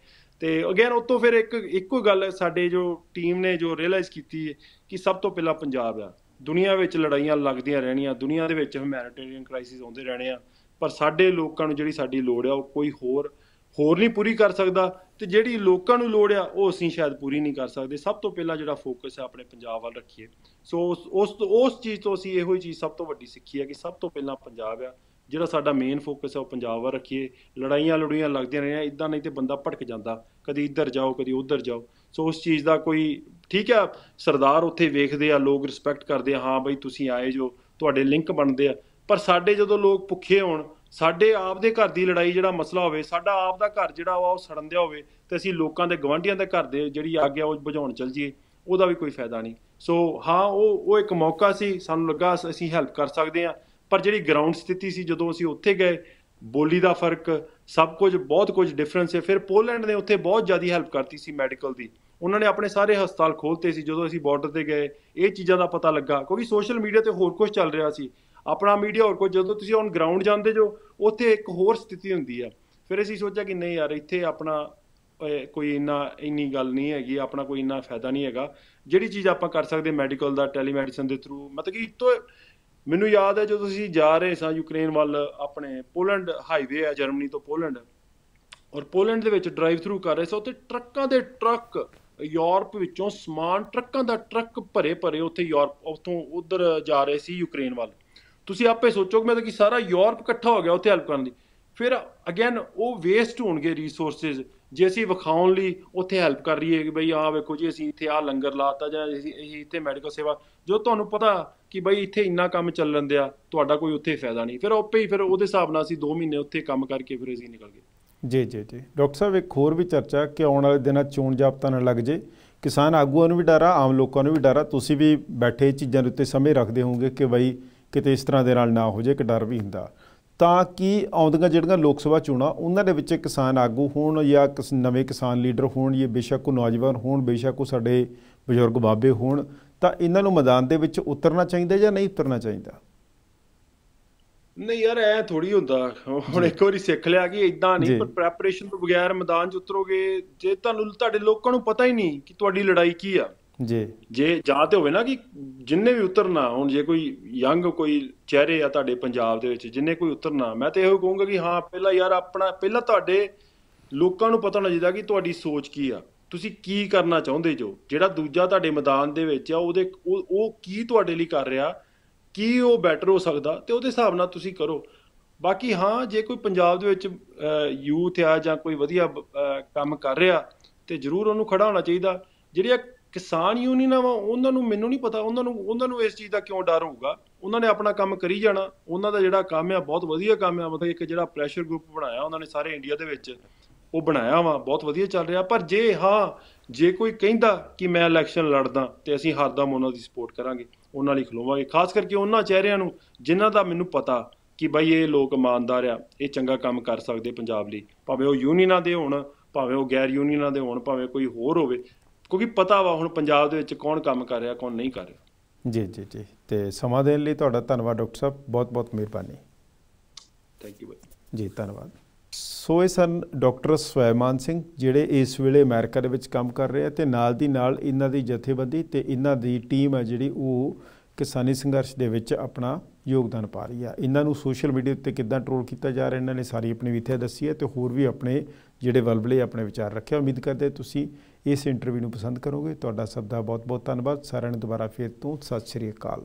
ਤੇ ਅਗੇਨ ਉਤੋਂ ਫਿਰ ਇੱਕ ਇੱਕੋ ਗੱਲ ਸਾਡੇ ਜੋ ਟੀਮ ਨੇ ਜੋ ਰਿਅਲਾਈਜ਼ ਕੀਤੀ ਕਿ ਸਭ ਤੋਂ ਪਹਿਲਾਂ ਪੰਜਾਬ ਆ ਦੁਨੀਆ ਵਿੱਚ ਲੜਾਈਆਂ ਲੱਗਦੀਆਂ ਰਹਿਣੀਆਂ ਦੁਨੀਆ ਦੇ ਵਿੱਚ ਹਿਊਮੈਨਿਟੇਰੀਅਨ ਕ੍ਰਾਈਸਿਸ ਆਉਂਦੇ ਰਹਿਣੇ ਆ ਪਰ ਸਾਡੇ ਲੋਕਾਂ ਨੂੰ ਜਿਹੜੀ ਸਾਡੀ ਲੋੜ ਆ ਉਹ ਕੋਈ ਹੋਰ ਹੋਰ ਨਹੀਂ ਪੂਰੀ ਕਰ ਸਕਦਾ ਤੇ ਜਿਹੜੀ ਲੋਕਾਂ ਨੂੰ ਲੋੜ ਆ ਉਹ ਅਸੀਂ ਸ਼ਾਇਦ ਪੂਰੀ ਨਹੀਂ ਕਰ ਸਕਦੇ ਸਭ ਤੋਂ ਪਹਿਲਾਂ ਜਿਹੜਾ ਫੋਕਸ ਹੈ ਆਪਣੇ ਪੰਜਾਬ ਵੱਲ ਰੱਖੀਏ ਸੋ ਉਸ ਉਸ ਉਸ ਚੀਜ਼ ਤੋਂ ਅਸੀਂ ਇਹੋ ਹੀ ਚੀਜ਼ ਸਭ ਤੋਂ ਵੱਡੀ ਸਿੱਖੀ ਹੈ ਕਿ ਸਭ ਤੋਂ ਪਹਿਲਾਂ ਪੰਜਾਬ ਆ ਜਿਹੜਾ ਸਾਡਾ ਮੇਨ ਫੋਕਸ ਹੈ ਉਹ ਪੰਜਾਬ ਵੱਲ ਰੱਖੀਏ ਲੜਾਈਆਂ ਲੜੂਈਆਂ ਲੱਗਦੀਆਂ ਰਹੀਆਂ ਇਦਾਂ ਨਹੀਂ ਤੇ ਬੰਦਾ ਭਟਕ ਜਾਂਦਾ ਕਦੀ ਇੱਧਰ ਜਾਓ ਕਦੀ ਉੱਧਰ ਜਾਓ ਸੋ ਉਸ ਚੀਜ਼ ਦਾ ਕੋਈ ਠੀਕ ਆ ਸਰਦਾਰ ਉੱਥੇ ਵੇਖਦੇ ਆ ਲੋਕ ਰਿਸਪੈਕਟ ਕਰਦੇ ਆ ਹਾਂ ਬਈ ਤੁਸੀਂ ਆਏ ਜੋ ਤੁਹਾਡੇ ਲਿੰਕ ਬਣਦੇ ਆ ਪਰ ਸਾਡੇ ਜਦੋਂ ਲੋਕ ਭੁੱਖੇ ਹੋਣ ਸਾਡੇ ਆਪ ਦੇ ਘਰ ਦੀ ਲੜਾਈ ਜਿਹੜਾ ਮਸਲਾ ਹੋਵੇ ਸਾਡਾ ਆਪ ਦਾ ਘਰ ਜਿਹੜਾ ਉਹ ਸੜਨ ਦਿਆ ਹੋਵੇ ਤੇ ਅਸੀਂ ਲੋਕਾਂ ਦੇ ਗਵਾਂਢੀਆਂ ਦੇ ਘਰ ਦੇ ਜਿਹੜੀ ਆਗਿਆ ਉਹ ਬੁਝਾਉਣ ਚਲ ਜੀਏ ਉਹਦਾ ਵੀ ਕੋਈ ਫਾਇਦਾ ਨਹੀਂ ਸੋ ਹਾਂ ਉਹ ਉਹ ਇੱਕ ਮੌਕਾ ਸੀ ਸਾਨੂੰ ਲੱਗਾ ਅਸੀਂ ਹੈਲਪ ਕਰ ਸਕਦੇ ਆ ਪਰ ਜਿਹੜੀ ਗਰਾਊਂਡ ਸਥਿਤੀ ਸੀ ਜਦੋਂ ਅਸੀਂ ਉੱਥੇ ਗਏ ਬੋਲੀ ਦਾ ਫਰਕ ਸਭ ਕੁਝ ਬਹੁਤ ਕੁਝ ਡਿਫਰੈਂਸ ਹੈ ਫਿਰ ਪੋਲੈਂਡ ਨੇ ਉੱਥੇ ਬਹੁਤ ਜ਼ਿਆਦਾ ਹੈਲਪ ਕਰਤੀ ਸੀ ਮੈਡੀਕਲ ਦੀ ਉਹਨਾਂ ਨੇ ਆਪਣੇ ਸਾਰੇ ਹਸਪਤਾਲ ਖੋਲਤੇ ਸੀ ਜਦੋਂ ਅਸੀਂ ਬਾਰਡਰ ਤੇ ਗਏ ਇਹ ਚੀਜ਼ਾਂ ਦਾ ਪਤਾ ਲੱਗਾ ਕਿਉਂਕਿ ਸੋਸ਼ਲ ਮੀਡੀਆ ਤੇ ਹੋਰ ਕੁਝ ਚੱਲ ਰਿਹਾ ਸੀ ਆਪਣਾ ਮੀਡੀਆ ਹੋਰ ਕੋਈ ਜਦੋਂ ਤੁਸੀਂ ਔਨ ਗਰਾਊਂਡ ਜਾਂਦੇ ਜੋ ਉੱਥੇ ਇੱਕ ਹੋਰ ਸਥਿਤੀ ਹੁੰਦੀ ਆ ਫਿਰ ਅਸੀਂ ਸੋਚਿਆ ਕਿ ਨਹੀਂ ਯਾਰ ਇੱਥੇ ਆਪਣਾ ਕੋਈ ਇੰਨਾ ਇੰਨੀ ਗੱਲ ਨਹੀਂ ਹੈਗੀ ਆਪਣਾ ਕੋਈ ਇੰਨਾ ਫਾਇਦਾ ਨਹੀਂ ਹੈਗਾ ਜਿਹੜੀ ਚੀਜ਼ ਆਪਾਂ ਕਰ ਸਕਦੇ ਮੈਡੀਕਲ ਦਾ ਟੈਲੀਮੈਡੀਸਨ ਦੇ ਥਰੂ ਮਤਲਬ ਕਿ ਇਤੋਂ ਮੈਨੂੰ ਯਾਦ ਹੈ ਜਦੋਂ ਤੁਸੀਂ ਜਾ ਰਹੇ ਸਾਂ ਯੂਕਰੇਨ ਵੱਲ ਆਪਣੇ ਪੋਲੈਂਡ ਹਾਈਵੇ ਆ ਜਰਮਨੀ ਤੋਂ ਪੋਲੈਂਡ ਔਰ ਪੋਲੈਂਡ ਦੇ ਵਿੱਚ ਡਰਾਈਵ ਥਰੂ ਕਰ ਰਹੇ ਸਾਂ ਉੱਥੇ ਟਰੱਕਾਂ ਦੇ ਟਰੱਕ ਯੂਰਪ ਵਿੱਚੋਂ ਸਮਾਨ ਟਰੱਕਾਂ ਦਾ ਟਰੱਕ ਭਰੇ ਭਰੇ ਉੱਥੇ ਯੂਰਪ ਉਥੋਂ ਉਧਰ ਜਾ ਰਹੇ ਸੀ ਯੂਕਰੇਨ ਵੱਲ ਤੁਸੀਂ ਆਪੇ ਸੋਚੋ ਕਿ ਮੈਂ ਤਾਂ ਕਿ ਸਾਰਾ ਯੂਰਪ ਇਕੱਠਾ ਹੋ ਗਿਆ ਉੱਥੇ ਹੈਲਪ ਕਰਨ ਲਈ ਫਿਰ ਅਗੇਨ ਉਹ ਵੇਸਟ ਹੋਣਗੇ ਰਿਸੋਰਸਸ ਜੇ ਅਸੀਂ ਵਿਖਾਉਣ ਲਈ ਉੱਥੇ ਹੈਲਪ ਕਰ ਰਹੀਏ ਕਿ ਬਈ ਆ ਵੇਖੋ ਜੀ ਅਸੀਂ ਇੱਥੇ ਆ ਲੰਗਰ ਲਾਤਾ ਜਾਂ ਅਸੀਂ ਇੱਥੇ ਮੈਡੀਕਲ ਸੇਵਾ ਜੋ ਤੁਹਾਨੂੰ ਪਤਾ ਕਿ ਬਈ ਇੱਥੇ ਇੰਨਾ ਕੰਮ ਚੱਲਣ ਦਿਆ ਤੁਹਾਡਾ ਕੋਈ ਉੱਥੇ ਫਾਇਦਾ ਨਹੀਂ ਫਿਰ ਆਪੇ ਹੀ ਫਿਰ ਉਹਦੇ ਹਿਸਾਬ ਨਾਲ ਅਸੀਂ 2 ਮਹੀਨੇ ਉੱਥੇ ਕੰਮ ਕਰਕੇ ਫਿਰ ਅਸੀਂ ਨਿਕਲ ਗਏ ਜੀ ਜੀ ਜੀ ਡਾਕਟਰ ਸਾਹਿਬ ਇੱਕ ਹੋਰ ਵੀ ਚਰਚਾ ਕਿ ਆਉਣ ਵਾਲੇ ਦਿਨਾਂ ਚੋਣ ਜਾਪਤਾ ਨਾ ਲੱਗ ਜੇ ਕਿਸਾਨ ਆਗੂਆਂ ਨੂੰ ਵੀ ਡਰਾ ਆਮ ਲੋਕਾਂ ਨੂੰ ਵੀ ਡਰਾ ਤੁਸੀਂ ਵੀ ਬੈਠੇ ਚੀਜ਼ਾਂ ਦੇ ਉੱਤੇ ਸਮੇਂ ਰੱਖਦੇ ਹੋਵੋਗੇ ਕਿ ਬਈ ਕਿਤੇ ਇਸ ਤਰ੍ਹਾਂ ਦੇ ਨਾਲ ਨਾ ਹੋ ਜਾਏ ਕਿ ਡਰ ਵੀ ਹੁੰਦਾ ਤਾਂ ਕਿ ਆਉਂਦੀਆਂ ਜਿਹੜੀਆਂ ਲੋਕ ਸਭਾ ਚੋਣਾਂ ਉਹਨਾਂ ਦੇ ਵਿੱਚ ਕਿਸਾਨ ਆਗੂ ਹੋਣ ਜਾਂ ਕਿਸ ਨਵੇਂ ਕਿਸਾਨ ਲੀਡਰ ਹੋਣ ਜਾਂ ਬੇਸ਼ੱਕ ਕੋ ਨੌਜਵਾਨ ਹੋਣ ਬੇਸ਼ੱਕ ਕੋ ਸਾਡੇ ਬਜ਼ੁਰਗ ਬਾਬੇ ਹੋਣ ਤਾਂ ਇਹਨਾਂ ਨੂੰ ਮੈਦਾਨ ਦੇ ਵਿੱਚ ਉਤਰਨਾ ਚਾਹੀਦਾ ਜਾਂ ਨਹੀਂ ਉਤਰਨਾ ਚਾਹੀਦਾ ਨਹੀਂ ਯਾਰ ਐ ਥੋੜੀ ਹੁੰਦਾ ਹੁਣ ਇੱਕ ਵਾਰੀ ਸਿੱਖ ਲਿਆ ਕਿ ਇਦਾਂ ਨਹੀਂ ਪਰ ਪ੍ਰੈਪਰੇਸ਼ਨ ਤੋਂ ਬਗੈਰ ਮੈਦਾਨ 'ਚ ਉਤਰੋਗੇ ਜੇ ਤੁਹਾਨੂੰ ਤੁਹਾਡੇ ਲੋਕਾਂ ਨੂੰ ਪਤਾ ਹੀ ਨਹੀਂ ਕਿ ਤੁਹਾਡੀ ਲੜਾਈ ਕੀ ਆ ਜੀ ਜੇ ਜਾਂ ਤੇ ਹੋਵੇ ਨਾ ਕਿ ਜਿੰਨੇ ਵੀ ਉਤਰਨਾ ਹੁਣ ਜੇ ਕੋਈ ਯੰਗ ਕੋਈ ਚਿਹਰੇ ਆ ਤੁਹਾਡੇ ਪੰਜਾਬ ਦੇ ਵਿੱਚ ਜਿੰਨੇ ਕੋਈ ਉਤਰਨਾ ਮੈਂ ਤੇ ਇਹੋ ਕਹੂੰਗਾ ਕਿ ਹਾਂ ਪਹਿਲਾਂ ਯਾਰ ਆਪਣਾ ਪਹਿਲਾਂ ਤੁਹਾਡੇ ਲੋਕਾਂ ਨੂੰ ਪਤਾ ਹੋਣਾ ਚਾਹੀਦਾ ਕਿ ਤੁਹਾਡੀ ਸੋਚ ਕੀ ਆ ਤੁਸੀਂ ਕੀ ਕਰਨਾ ਚਾਹੁੰਦੇ ਜੋ ਜਿਹੜਾ ਦੂਜਾ ਤੁਹਾਡੇ ਮੈਦਾਨ ਦੇ ਵਿੱਚ ਆ ਉਹਦੇ ਉਹ ਕੀ ਤੁਹਾਡੇ ਲਈ ਕਰ ਰਿਹਾ ਕੀ ਉਹ ਬੈਟਰ ਹੋ ਸਕਦਾ ਤੇ ਉਹਦੇ ਹਿਸਾਬ ਨਾਲ ਤੁਸੀਂ ਕਰੋ ਬਾਕੀ ਹਾਂ ਜੇ ਕੋਈ ਪੰਜਾਬ ਦੇ ਵਿੱਚ ਯੂਥ ਆ ਜਾਂ ਕੋਈ ਵਧੀਆ ਕੰਮ ਕਰ ਰਿਹਾ ਤੇ ਜ਼ਰੂਰ ਉਹਨੂੰ ਖੜਾ ਹੋਣਾ ਚਾਹੀਦਾ ਜਿਹੜੀਆਂ ਕਿਸਾਨ ਯੂਨੀਅਨਾਂ ਵਾ ਉਹਨਾਂ ਨੂੰ ਮੈਨੂੰ ਨਹੀਂ ਪਤਾ ਉਹਨਾਂ ਨੂੰ ਉਹਨਾਂ ਨੂੰ ਇਸ ਚੀਜ਼ ਦਾ ਕਿਉਂ ਡਰ ਹੋਊਗਾ ਉਹਨਾਂ ਨੇ ਆਪਣਾ ਕੰਮ ਕਰੀ ਜਾਣਾ ਉਹਨਾਂ ਦਾ ਜਿਹੜਾ ਕੰਮ ਆ ਬਹੁਤ ਵਧੀਆ ਕੰਮ ਆ ਮਤਲਬ ਇੱਕ ਜਿਹੜਾ ਪ੍ਰੈਸ਼ਰ ਗਰੁੱਪ ਬਣਾਇਆ ਉਹਨਾਂ ਨੇ ਸਾਰੇ ਇੰਡੀਆ ਦੇ ਵਿੱਚ ਉਹ ਬਣਾਇਆ ਵਾ ਬਹੁਤ ਵਧੀਆ ਚੱਲ ਰਿਹਾ ਪਰ ਜੇ ਹਾਂ ਜੇ ਕੋਈ ਕਹਿੰਦਾ ਕਿ ਮੈਂ ਇਲੈਕਸ਼ਨ ਲੜਦਾ ਤੇ ਅਸੀਂ ਹਰਦਮ ਉਹਨਾਂ ਦੀ ਸਪੋਰਟ ਕਰਾਂਗੇ ਉਹਨਾਂ ਲਈ ਖਲੋਵਾਂਗੇ ਖਾਸ ਕਰਕੇ ਉਹਨਾਂ ਚਿਹਰਿਆਂ ਨੂੰ ਜਿਨ੍ਹਾਂ ਦਾ ਮੈਨੂੰ ਪਤਾ ਕਿ ਬਈ ਇਹ ਲੋਕ ਇਮਾਨਦਾਰ ਆ ਇਹ ਚੰਗਾ ਕੰਮ ਕਰ ਸਕਦੇ ਪੰਜਾਬ ਲਈ ਭਾਵੇਂ ਉਹ ਯੂਨੀਅਨਾਂ ਦੇ ਹੋਣ ਭਾਵੇਂ ਉਹ ਗੈਰ ਯੂਨੀਅਨਾਂ ਦੇ ਹੋਣ ਭਾਵੇਂ ਕੋਈ ਹੋਰ ਹੋਵੇ ਕਿਉਂਕਿ ਪਤਾ ਵਾ ਹੁਣ ਪੰਜਾਬ ਦੇ ਵਿੱਚ ਕੌਣ ਕੰਮ ਕਰ ਰਿਹਾ ਕੌਣ ਨਹੀਂ ਕਰ ਰਿਹਾ ਜੀ ਜੀ ਜੀ ਤੇ ਸਮਾਂ ਦੇਣ ਲਈ ਤੁਹਾਡਾ ਧੰਨਵਾਦ ਡਾਕਟਰ ਸਾਹਿਬ ਬਹੁਤ ਬਹੁਤ ਮਿਹਰਬਾਨੀ ਥੈਂਕ ਯੂ ਬਾਈ ਜੀ ਧੰਨਵਾਦ ਸੋ ਇਹ ਸਨ ਡਾਕਟਰ ਸਵੈਮਾਨ ਸਿੰਘ ਜਿਹੜੇ ਇਸ ਵੇਲੇ ਅਮਰੀਕਾ ਦੇ ਵਿੱਚ ਕੰਮ ਕਰ ਰਹੇ ਆ ਤੇ ਨਾਲ ਦੀ ਨਾਲ ਇਹਨਾਂ ਦੀ ਜਥੇਬੰਦੀ ਤੇ ਇਹਨਾਂ ਦੀ ਟੀਮ ਹੈ ਜਿਹੜੀ ਉਹ ਕਿਸਾਨੀ ਸੰਘਰਸ਼ ਦੇ ਵਿੱਚ ਆਪਣਾ ਯੋਗਦਾਨ ਪਾ ਰਹੀ ਆ ਇਹਨਾਂ ਨੂੰ ਸੋਸ਼ਲ ਮੀਡੀਆ ਉੱਤੇ ਕਿੱਦਾਂ ਟ੍ਰੋਲ ਕੀਤਾ ਜਾ ਰਿਹਾ ਇਹਨਾਂ ਨੇ ਸਾਰੀ ਆਪਣੀ ਵਿਥਿਆ ਦੱਸੀ ਹੈ ਤੇ ਹੋਰ ਵੀ ਆਪਣੇ ਜਿਹੜੇ ਵਲਵਲੇ ਆਪਣੇ ਵਿਚਾਰ ਰੱਖਿਆ ਉਮੀਦ ਕਰਦੇ ਤੁਸੀਂ ਇਸ ਇੰਟਰਵਿਊ ਨੂੰ ਪਸੰਦ ਕਰੋਗੇ ਤੁਹਾਡਾ ਸਭ ਦਾ ਬਹੁਤ ਬਹੁਤ ਧੰਨਵਾਦ ਸਾਰਿਆਂ ਨੂੰ ਦੁਬਾਰਾ ਫੇਰ ਤੋਂ ਸਤਿ ਸ਼੍ਰੀ ਅਕਾਲ